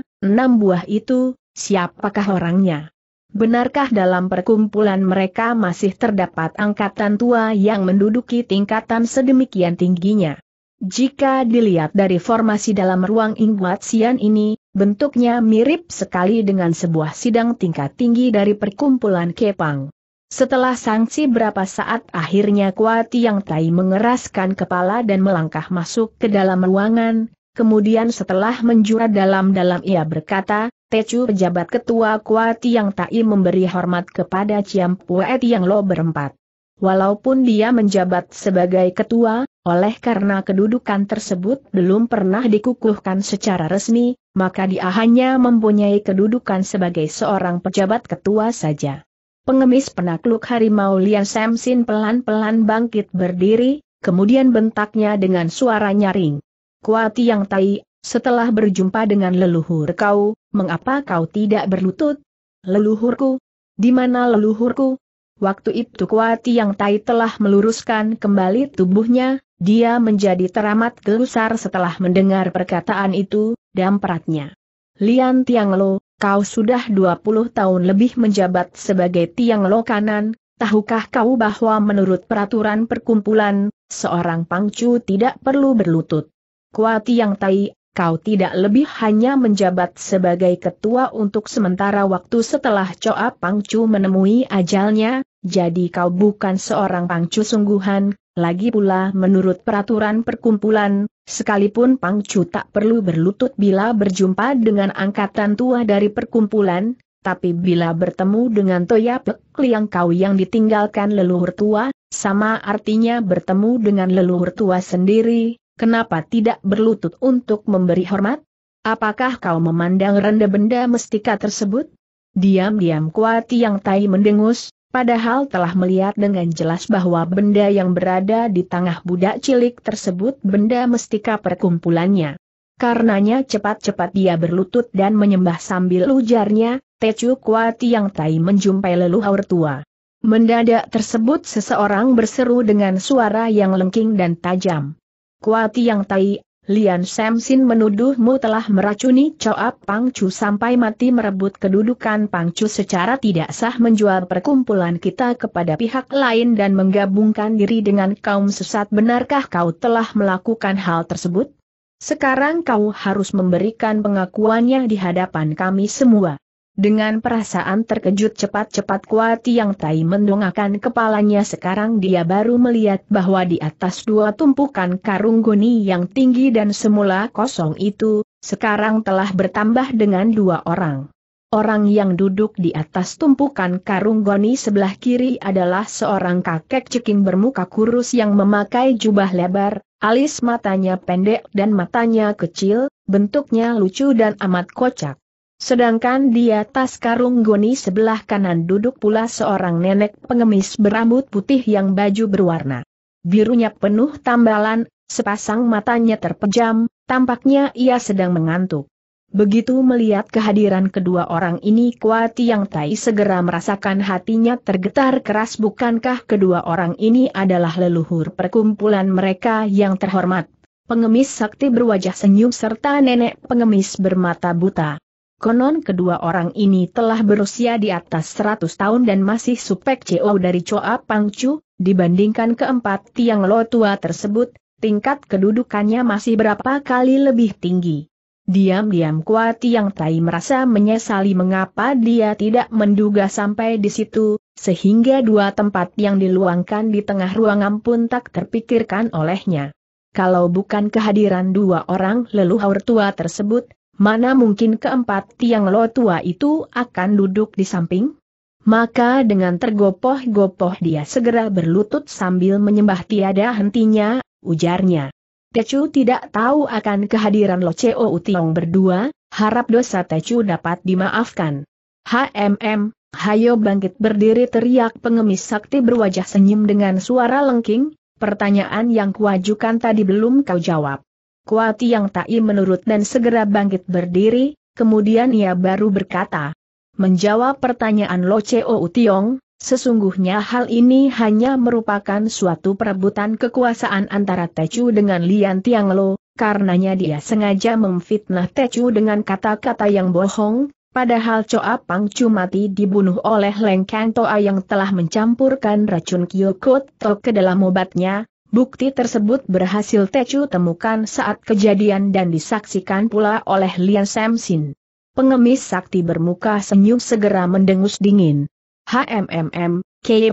buah itu, siapakah orangnya? Benarkah dalam perkumpulan mereka masih terdapat angkatan tua yang menduduki tingkatan sedemikian tingginya? Jika dilihat dari formasi dalam ruang Ingwatian ini, bentuknya mirip sekali dengan sebuah sidang tingkat tinggi dari perkumpulan Kepang. Setelah sangsi berapa saat akhirnya Kuati Yang Tai mengeraskan kepala dan melangkah masuk ke dalam ruangan, kemudian setelah menjura dalam-dalam ia berkata, Tecu pejabat ketua Kuati Yang Tai memberi hormat kepada Ciam Puet Yang Lo berempat. Walaupun dia menjabat sebagai ketua, oleh karena kedudukan tersebut belum pernah dikukuhkan secara resmi, maka dia hanya mempunyai kedudukan sebagai seorang pejabat ketua saja. Pengemis penakluk harimau Lian Samsin pelan-pelan bangkit berdiri, kemudian bentaknya dengan suara nyaring. Kuati yang tai, setelah berjumpa dengan leluhur kau, mengapa kau tidak berlutut? Leluhurku? Di mana leluhurku? Waktu itu Kuati yang tai telah meluruskan kembali tubuhnya, dia menjadi teramat gelusar setelah mendengar perkataan itu, dan peratnya. Lian Tianglo, Kau sudah 20 tahun lebih menjabat sebagai tiang lokanan, tahukah kau bahwa menurut peraturan perkumpulan, seorang pangcu tidak perlu berlutut? Kua yang tai, kau tidak lebih hanya menjabat sebagai ketua untuk sementara waktu setelah Coa Pangcu menemui ajalnya, jadi kau bukan seorang pangcu sungguhan, lagi pula menurut peraturan perkumpulan, sekalipun Pang Chu tak perlu berlutut bila berjumpa dengan angkatan tua dari perkumpulan, tapi bila bertemu dengan Toya Pek Liang Kau yang ditinggalkan leluhur tua, sama artinya bertemu dengan leluhur tua sendiri, kenapa tidak berlutut untuk memberi hormat? Apakah kau memandang rendah benda mestika tersebut? Diam-diam Kuat Yang Tai mendengus, Padahal telah melihat dengan jelas bahwa benda yang berada di tengah budak cilik tersebut benda mestika perkumpulannya. Karenanya cepat-cepat dia berlutut dan menyembah sambil ujarnya, Tecu Kuati yang tai menjumpai leluhur tua. Mendadak tersebut seseorang berseru dengan suara yang lengking dan tajam. Kuati yang tai, Lian Samsin menuduhmu telah meracuni Coap Pangcu sampai mati merebut kedudukan Pangcu secara tidak sah menjual perkumpulan kita kepada pihak lain dan menggabungkan diri dengan kaum sesat benarkah kau telah melakukan hal tersebut? Sekarang kau harus memberikan pengakuannya di hadapan kami semua. Dengan perasaan terkejut cepat-cepat Kuat Yang Tai mendongakkan kepalanya sekarang dia baru melihat bahwa di atas dua tumpukan karung goni yang tinggi dan semula kosong itu, sekarang telah bertambah dengan dua orang. Orang yang duduk di atas tumpukan karung goni sebelah kiri adalah seorang kakek ceking bermuka kurus yang memakai jubah lebar, alis matanya pendek dan matanya kecil, bentuknya lucu dan amat kocak. Sedangkan di atas karung goni sebelah kanan duduk pula seorang nenek pengemis berambut putih yang baju berwarna birunya penuh tambalan, sepasang matanya terpejam, tampaknya ia sedang mengantuk. Begitu melihat kehadiran kedua orang ini Kuati Yang Tai segera merasakan hatinya tergetar keras bukankah kedua orang ini adalah leluhur perkumpulan mereka yang terhormat. Pengemis sakti berwajah senyum serta nenek pengemis bermata buta. Konon kedua orang ini telah berusia di atas 100 tahun dan masih supek CO dari Choa Pangcu, dibandingkan keempat tiang lo tua tersebut, tingkat kedudukannya masih berapa kali lebih tinggi. Diam-diam Kuat Tiang Tai merasa menyesali mengapa dia tidak menduga sampai di situ, sehingga dua tempat yang diluangkan di tengah ruangan pun tak terpikirkan olehnya. Kalau bukan kehadiran dua orang leluhur tua tersebut, mana mungkin keempat tiang lo tua itu akan duduk di samping? Maka dengan tergopoh-gopoh dia segera berlutut sambil menyembah tiada hentinya, ujarnya. Tecu tidak tahu akan kehadiran Lo Ceo Utiong berdua, harap dosa Tecu dapat dimaafkan. HMM, hayo bangkit berdiri teriak pengemis sakti berwajah senyum dengan suara lengking, pertanyaan yang kuajukan tadi belum kau jawab. Kuati yang tai menurut dan segera bangkit berdiri, kemudian ia baru berkata. Menjawab pertanyaan Lo Cheo Utiong, sesungguhnya hal ini hanya merupakan suatu perebutan kekuasaan antara Teju dengan Lian Tiang Lo, karenanya dia sengaja memfitnah Teju dengan kata-kata yang bohong, padahal Choa Pang mati dibunuh oleh Leng Kang Toa yang telah mencampurkan racun Kyokot Tok ke dalam obatnya, Bukti tersebut berhasil Tecu temukan saat kejadian dan disaksikan pula oleh Lian Samsin. Pengemis sakti bermuka senyum segera mendengus dingin. HMMM,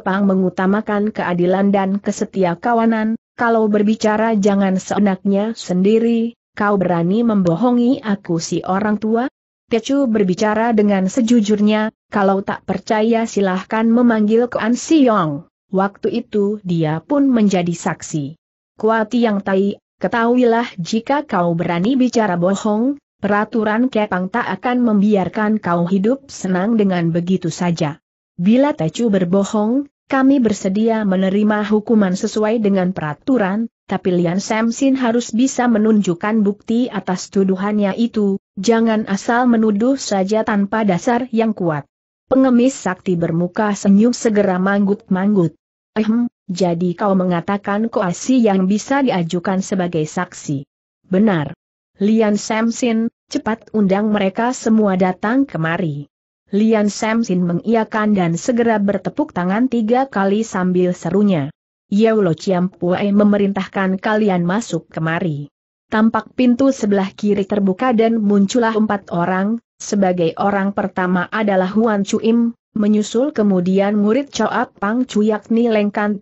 Pang mengutamakan keadilan dan kesetia kawanan, kalau berbicara jangan seenaknya sendiri, kau berani membohongi aku si orang tua? Tecu berbicara dengan sejujurnya, kalau tak percaya silahkan memanggil Kuan Siong. Waktu itu dia pun menjadi saksi. Kuati yang tai, ketahuilah jika kau berani bicara bohong, peraturan kepang tak akan membiarkan kau hidup senang dengan begitu saja. Bila Tecu berbohong, kami bersedia menerima hukuman sesuai dengan peraturan, tapi Lian Samsin harus bisa menunjukkan bukti atas tuduhannya itu, jangan asal menuduh saja tanpa dasar yang kuat. Pengemis sakti bermuka senyum segera manggut-manggut. Ehem, jadi kau mengatakan koasi yang bisa diajukan sebagai saksi. Benar. Lian Samsin, cepat undang mereka semua datang kemari. Lian Samsin mengiakan dan segera bertepuk tangan tiga kali sambil serunya. Yaulo Ciampue memerintahkan kalian masuk kemari. Tampak pintu sebelah kiri terbuka dan muncullah empat orang, sebagai orang pertama adalah Huan Chuim, Menyusul kemudian murid Coap Pang Cu yakni Leng Kan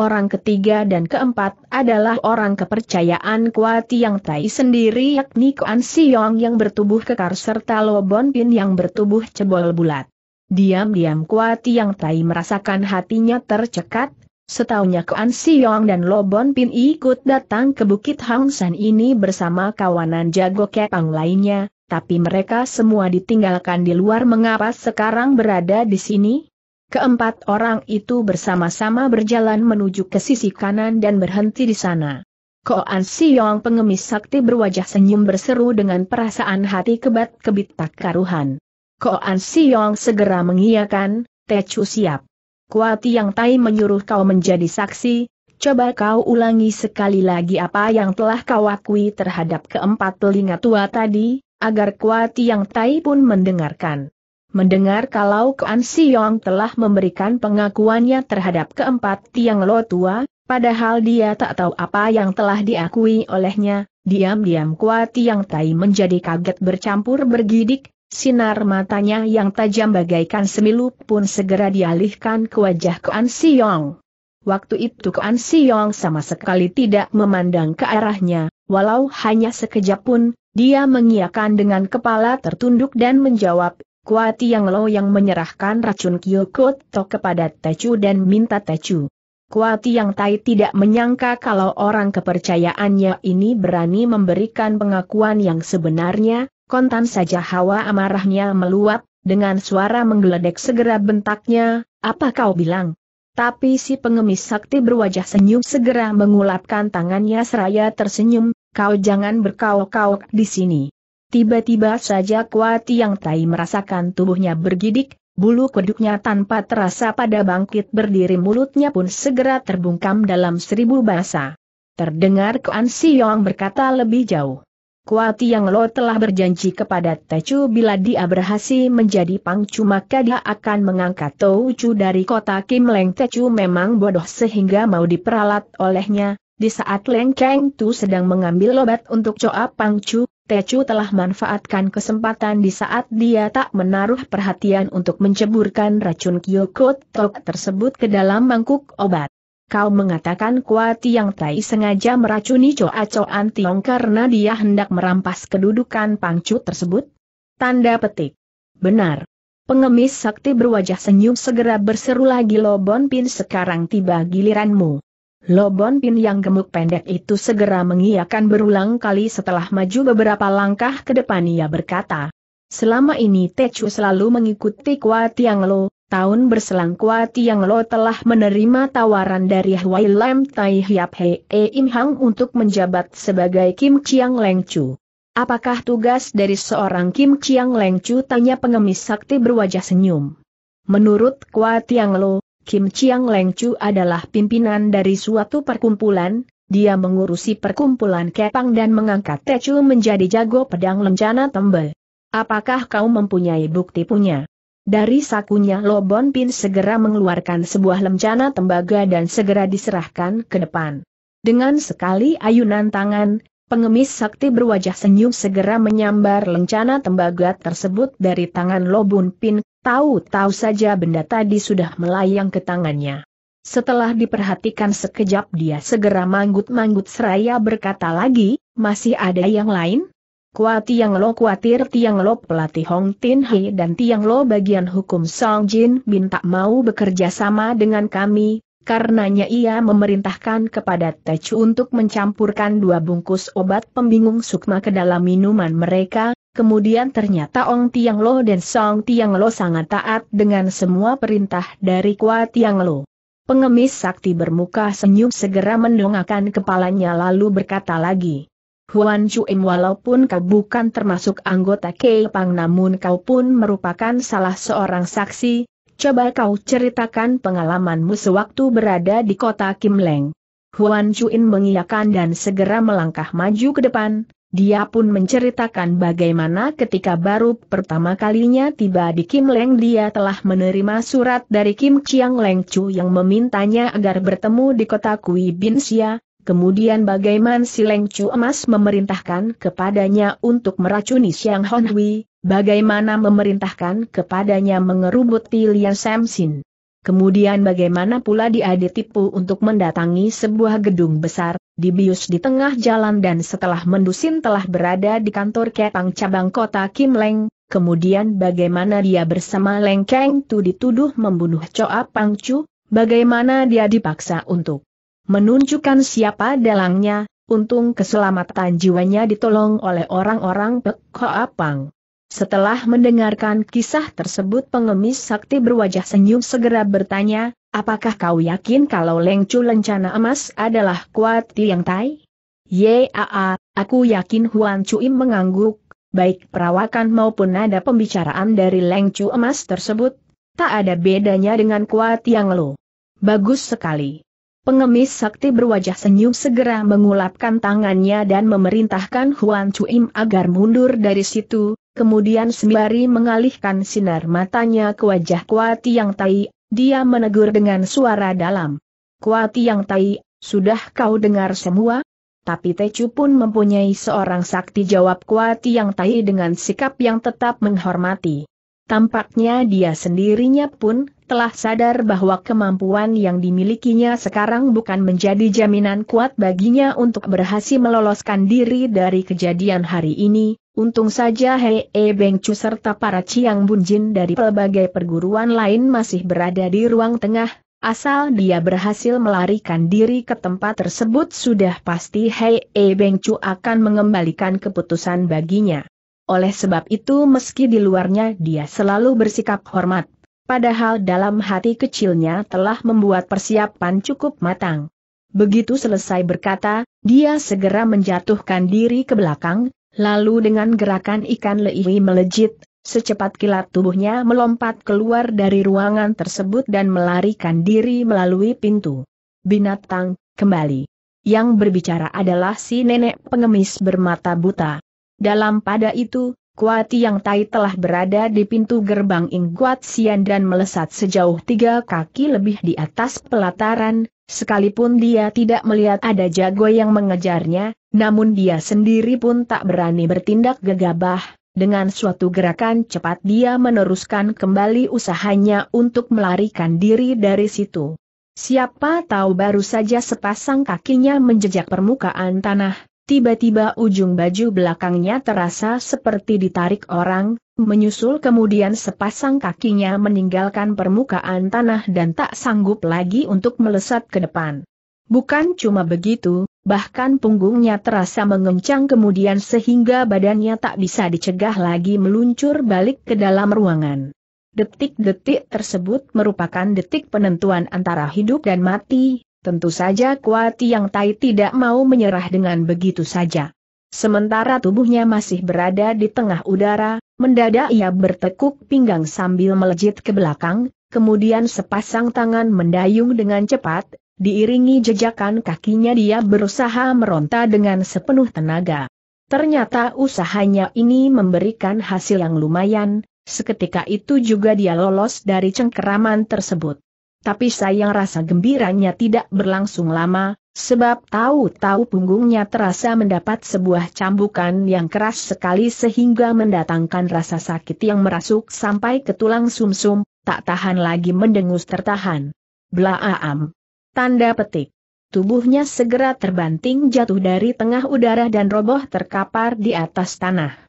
orang ketiga dan keempat adalah orang kepercayaan Kuati Yang Tai sendiri yakni Kuan Siong yang bertubuh kekar serta Lobon Pin yang bertubuh cebol bulat. Diam-diam Kuati Yang Tai merasakan hatinya tercekat, setahunya Kuan Siong dan Lobon Pin ikut datang ke Bukit Hang San ini bersama kawanan jago kepang lainnya, tapi mereka semua ditinggalkan di luar mengapa sekarang berada di sini? Keempat orang itu bersama-sama berjalan menuju ke sisi kanan dan berhenti di sana. Koan Siong pengemis sakti berwajah senyum berseru dengan perasaan hati kebat-kebit tak karuhan. Koan Siong segera mengiyakan, Tecu siap. Kuati yang tai menyuruh kau menjadi saksi, coba kau ulangi sekali lagi apa yang telah kau akui terhadap keempat telinga tua tadi, agar Kuat yang Tai pun mendengarkan. Mendengar kalau Kuan Siong telah memberikan pengakuannya terhadap keempat tiang lo tua, padahal dia tak tahu apa yang telah diakui olehnya, diam-diam Kuat yang Tai menjadi kaget bercampur bergidik, sinar matanya yang tajam bagaikan semilu pun segera dialihkan ke wajah Kuan Siong. Waktu itu Kuan Siong sama sekali tidak memandang ke arahnya, walau hanya sekejap pun, dia mengiakan dengan kepala tertunduk dan menjawab, Kuati Yang Lo yang menyerahkan racun Kyoko To kepada Tecu dan minta Tecu. Kuati Yang Tai tidak menyangka kalau orang kepercayaannya ini berani memberikan pengakuan yang sebenarnya, kontan saja hawa amarahnya meluap, dengan suara menggeledek segera bentaknya, apa kau bilang? Tapi si pengemis sakti berwajah senyum segera mengulapkan tangannya seraya tersenyum, kau jangan berkauk-kauk di sini. Tiba-tiba saja Kuati yang Tai merasakan tubuhnya bergidik, bulu kuduknya tanpa terasa pada bangkit berdiri mulutnya pun segera terbungkam dalam seribu bahasa. Terdengar Kuan Yong berkata lebih jauh. Kuati yang lo telah berjanji kepada Tecu bila dia berhasil menjadi pangcu maka dia akan mengangkat Chu dari kota Kim Leng Tecu memang bodoh sehingga mau diperalat olehnya, di saat Leng Cheng Tu sedang mengambil obat untuk Choa Pang Chu, Chu telah manfaatkan kesempatan di saat dia tak menaruh perhatian untuk menceburkan racun Kyokot Tok tersebut ke dalam mangkuk obat. Kau mengatakan kuat yang Tai sengaja meracuni Choa Choan Tiong karena dia hendak merampas kedudukan Pangcu tersebut? Tanda petik. Benar. Pengemis sakti berwajah senyum segera berseru lagi Lobon Pin sekarang tiba giliranmu. Lobon Pin yang gemuk pendek itu segera mengiakan berulang kali setelah maju beberapa langkah ke depan ia berkata. Selama ini Techu selalu mengikuti Kua Tiang Lo, tahun berselang Kua Tiang Lo telah menerima tawaran dari Hwai Lam Tai Hiap He e Im Hang untuk menjabat sebagai Kim Chiang Leng Chu. Apakah tugas dari seorang Kim Chiang Leng Chu tanya pengemis sakti berwajah senyum. Menurut Kua Tiang Lo, Kim Chiang Leng Chu adalah pimpinan dari suatu perkumpulan, dia mengurusi perkumpulan Kepang dan mengangkat Tecu menjadi jago pedang lencana tembel. Apakah kau mempunyai bukti punya? Dari sakunya Bon Pin segera mengeluarkan sebuah lencana tembaga dan segera diserahkan ke depan. Dengan sekali ayunan tangan, pengemis sakti berwajah senyum segera menyambar lencana tembaga tersebut dari tangan Bon Pin, Tahu-tahu saja benda tadi sudah melayang ke tangannya. Setelah diperhatikan sekejap dia segera manggut-manggut seraya berkata lagi, masih ada yang lain? Kua Tiang Lo khawatir Tiang Lo pelatih Hong Tin He dan Tiang Lo bagian hukum Song Jin Bin tak mau bekerja sama dengan kami, Karenanya ia memerintahkan kepada Tecu untuk mencampurkan dua bungkus obat pembingung sukma ke dalam minuman mereka, kemudian ternyata Ong Tiang Lo dan Song Tiang Lo sangat taat dengan semua perintah dari Kwa Tiang Lo. Pengemis sakti bermuka senyum segera mendongakkan kepalanya lalu berkata lagi. Huan Chuim walaupun kau bukan termasuk anggota Kepang namun kau pun merupakan salah seorang saksi, Coba kau ceritakan pengalamanmu sewaktu berada di kota Kim Leng. Huan Chuin mengiyakan dan segera melangkah maju ke depan, dia pun menceritakan bagaimana ketika baru pertama kalinya tiba di Kim Leng, dia telah menerima surat dari Kim Chiang Leng Chu yang memintanya agar bertemu di kota Kui Bin Xia, kemudian bagaimana si Leng Chu emas memerintahkan kepadanya untuk meracuni Xiang Hon Hui, Bagaimana memerintahkan kepadanya mengerubut Tilian Samsin? Kemudian bagaimana pula dia ditipu untuk mendatangi sebuah gedung besar, dibius di tengah jalan dan setelah mendusin telah berada di kantor Kepang cabang kota Kim Leng, kemudian bagaimana dia bersama Leng Keng Tu dituduh membunuh Choa Pang Chu, bagaimana dia dipaksa untuk menunjukkan siapa dalangnya, untung keselamatan jiwanya ditolong oleh orang-orang Pek Hoa Pang. Setelah mendengarkan kisah tersebut pengemis sakti berwajah senyum segera bertanya, apakah kau yakin kalau Lengcu Lencana Emas adalah kuat Tiang Tai? Yaa, aku yakin Huan Cuim mengangguk, baik perawakan maupun nada pembicaraan dari Lengcu Emas tersebut, tak ada bedanya dengan kuat Tiang Lo. Bagus sekali. Pengemis sakti berwajah senyum segera mengulapkan tangannya dan memerintahkan Huan Chuim agar mundur dari situ, kemudian sembari mengalihkan sinar matanya ke wajah Kuati Yang Tai, dia menegur dengan suara dalam. Kuati Yang Tai, sudah kau dengar semua? Tapi Tecu pun mempunyai seorang sakti jawab Kuati Yang Tai dengan sikap yang tetap menghormati. Tampaknya dia sendirinya pun telah sadar bahwa kemampuan yang dimilikinya sekarang bukan menjadi jaminan kuat baginya untuk berhasil meloloskan diri dari kejadian hari ini. Untung saja Hei e Beng Chu serta para Ciang Bunjin dari pelbagai perguruan lain masih berada di ruang tengah, Asal dia berhasil melarikan diri ke tempat tersebut sudah pasti Hei E Beng Chu akan mengembalikan keputusan baginya oleh sebab itu meski di luarnya dia selalu bersikap hormat, padahal dalam hati kecilnya telah membuat persiapan cukup matang. Begitu selesai berkata, dia segera menjatuhkan diri ke belakang, lalu dengan gerakan ikan leiwi melejit, secepat kilat tubuhnya melompat keluar dari ruangan tersebut dan melarikan diri melalui pintu. Binatang, kembali. Yang berbicara adalah si nenek pengemis bermata buta. Dalam pada itu, Kuati Yang Tai telah berada di pintu gerbang Ingguat Sian dan melesat sejauh tiga kaki lebih di atas pelataran, sekalipun dia tidak melihat ada jago yang mengejarnya, namun dia sendiri pun tak berani bertindak gegabah, dengan suatu gerakan cepat dia meneruskan kembali usahanya untuk melarikan diri dari situ. Siapa tahu baru saja sepasang kakinya menjejak permukaan tanah, Tiba-tiba ujung baju belakangnya terasa seperti ditarik orang, menyusul kemudian sepasang kakinya meninggalkan permukaan tanah dan tak sanggup lagi untuk melesat ke depan. Bukan cuma begitu, bahkan punggungnya terasa mengencang kemudian sehingga badannya tak bisa dicegah lagi meluncur balik ke dalam ruangan. Detik-detik tersebut merupakan detik penentuan antara hidup dan mati, Tentu saja Kuati Yang Tai tidak mau menyerah dengan begitu saja. Sementara tubuhnya masih berada di tengah udara, mendadak ia bertekuk pinggang sambil melejit ke belakang, kemudian sepasang tangan mendayung dengan cepat, diiringi jejakan kakinya dia berusaha meronta dengan sepenuh tenaga. Ternyata usahanya ini memberikan hasil yang lumayan, seketika itu juga dia lolos dari cengkeraman tersebut. Tapi sayang rasa gembiranya tidak berlangsung lama, sebab tahu-tahu punggungnya terasa mendapat sebuah cambukan yang keras sekali sehingga mendatangkan rasa sakit yang merasuk sampai ke tulang sumsum, -sum, tak tahan lagi mendengus tertahan. Blaaam. Tanda petik. Tubuhnya segera terbanting jatuh dari tengah udara dan roboh terkapar di atas tanah.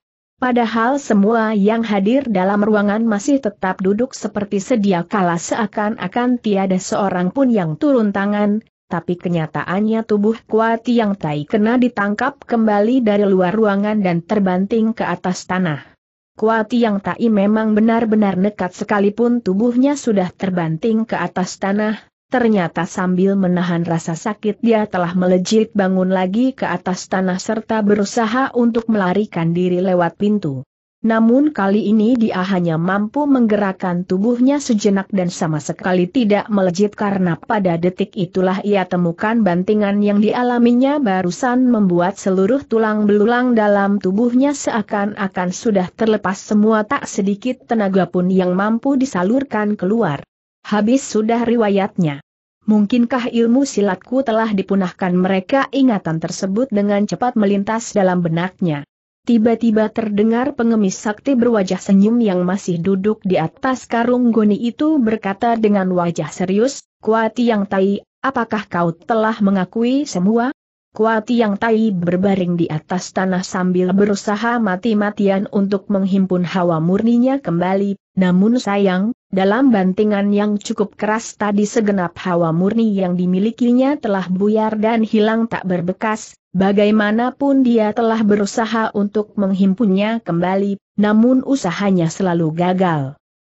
Padahal semua yang hadir dalam ruangan masih tetap duduk seperti sedia kala seakan-akan tiada seorang pun yang turun tangan, tapi kenyataannya tubuh kuat yang tai kena ditangkap kembali dari luar ruangan dan terbanting ke atas tanah. Kuati yang tai memang benar-benar nekat sekalipun tubuhnya sudah terbanting ke atas tanah, Ternyata sambil menahan rasa sakit dia telah melejit bangun lagi ke atas tanah serta berusaha untuk melarikan diri lewat pintu. Namun kali ini dia hanya mampu menggerakkan tubuhnya sejenak dan sama sekali tidak melejit karena pada detik itulah ia temukan bantingan yang dialaminya barusan membuat seluruh tulang belulang dalam tubuhnya seakan-akan sudah terlepas semua tak sedikit tenaga pun yang mampu disalurkan keluar. Habis sudah riwayatnya. Mungkinkah ilmu silatku telah dipunahkan mereka ingatan tersebut dengan cepat melintas dalam benaknya. Tiba-tiba terdengar pengemis sakti berwajah senyum yang masih duduk di atas karung goni itu berkata dengan wajah serius, Kuati Yang Tai, apakah kau telah mengakui semua? Kuati yang tai berbaring di atas tanah sambil berusaha mati-matian untuk menghimpun hawa murninya kembali, namun sayang, dalam bantingan yang cukup keras tadi segenap hawa murni yang dimilikinya telah buyar dan hilang tak berbekas, bagaimanapun dia telah berusaha untuk menghimpunnya kembali, namun usahanya selalu gagal.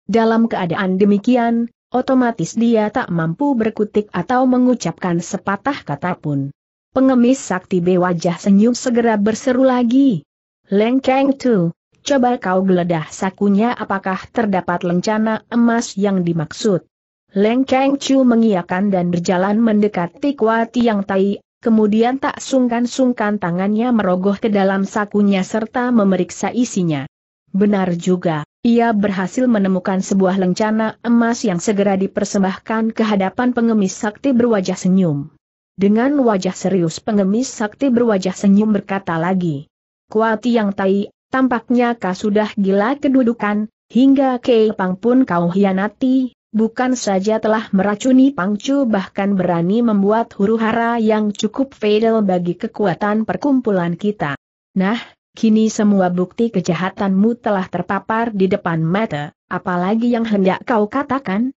Dalam keadaan demikian, otomatis dia tak mampu berkutik atau mengucapkan sepatah kata pun. Pengemis sakti bewajah senyum segera berseru lagi. Lengkeng tu, coba kau geledah sakunya apakah terdapat lencana emas yang dimaksud. Lengkeng Chu mengiakan dan berjalan mendekati kuat Yang Tai, kemudian tak sungkan-sungkan tangannya merogoh ke dalam sakunya serta memeriksa isinya. Benar juga, ia berhasil menemukan sebuah lencana emas yang segera dipersembahkan ke hadapan pengemis sakti berwajah senyum. Dengan wajah serius pengemis sakti berwajah senyum berkata lagi. Kuati yang tai, tampaknya kau sudah gila kedudukan, hingga Keipang pun kau hianati, bukan saja telah meracuni Pangcu bahkan berani membuat huru-hara yang cukup fatal bagi kekuatan perkumpulan kita. Nah, kini semua bukti kejahatanmu telah terpapar di depan mata, apalagi yang hendak kau katakan?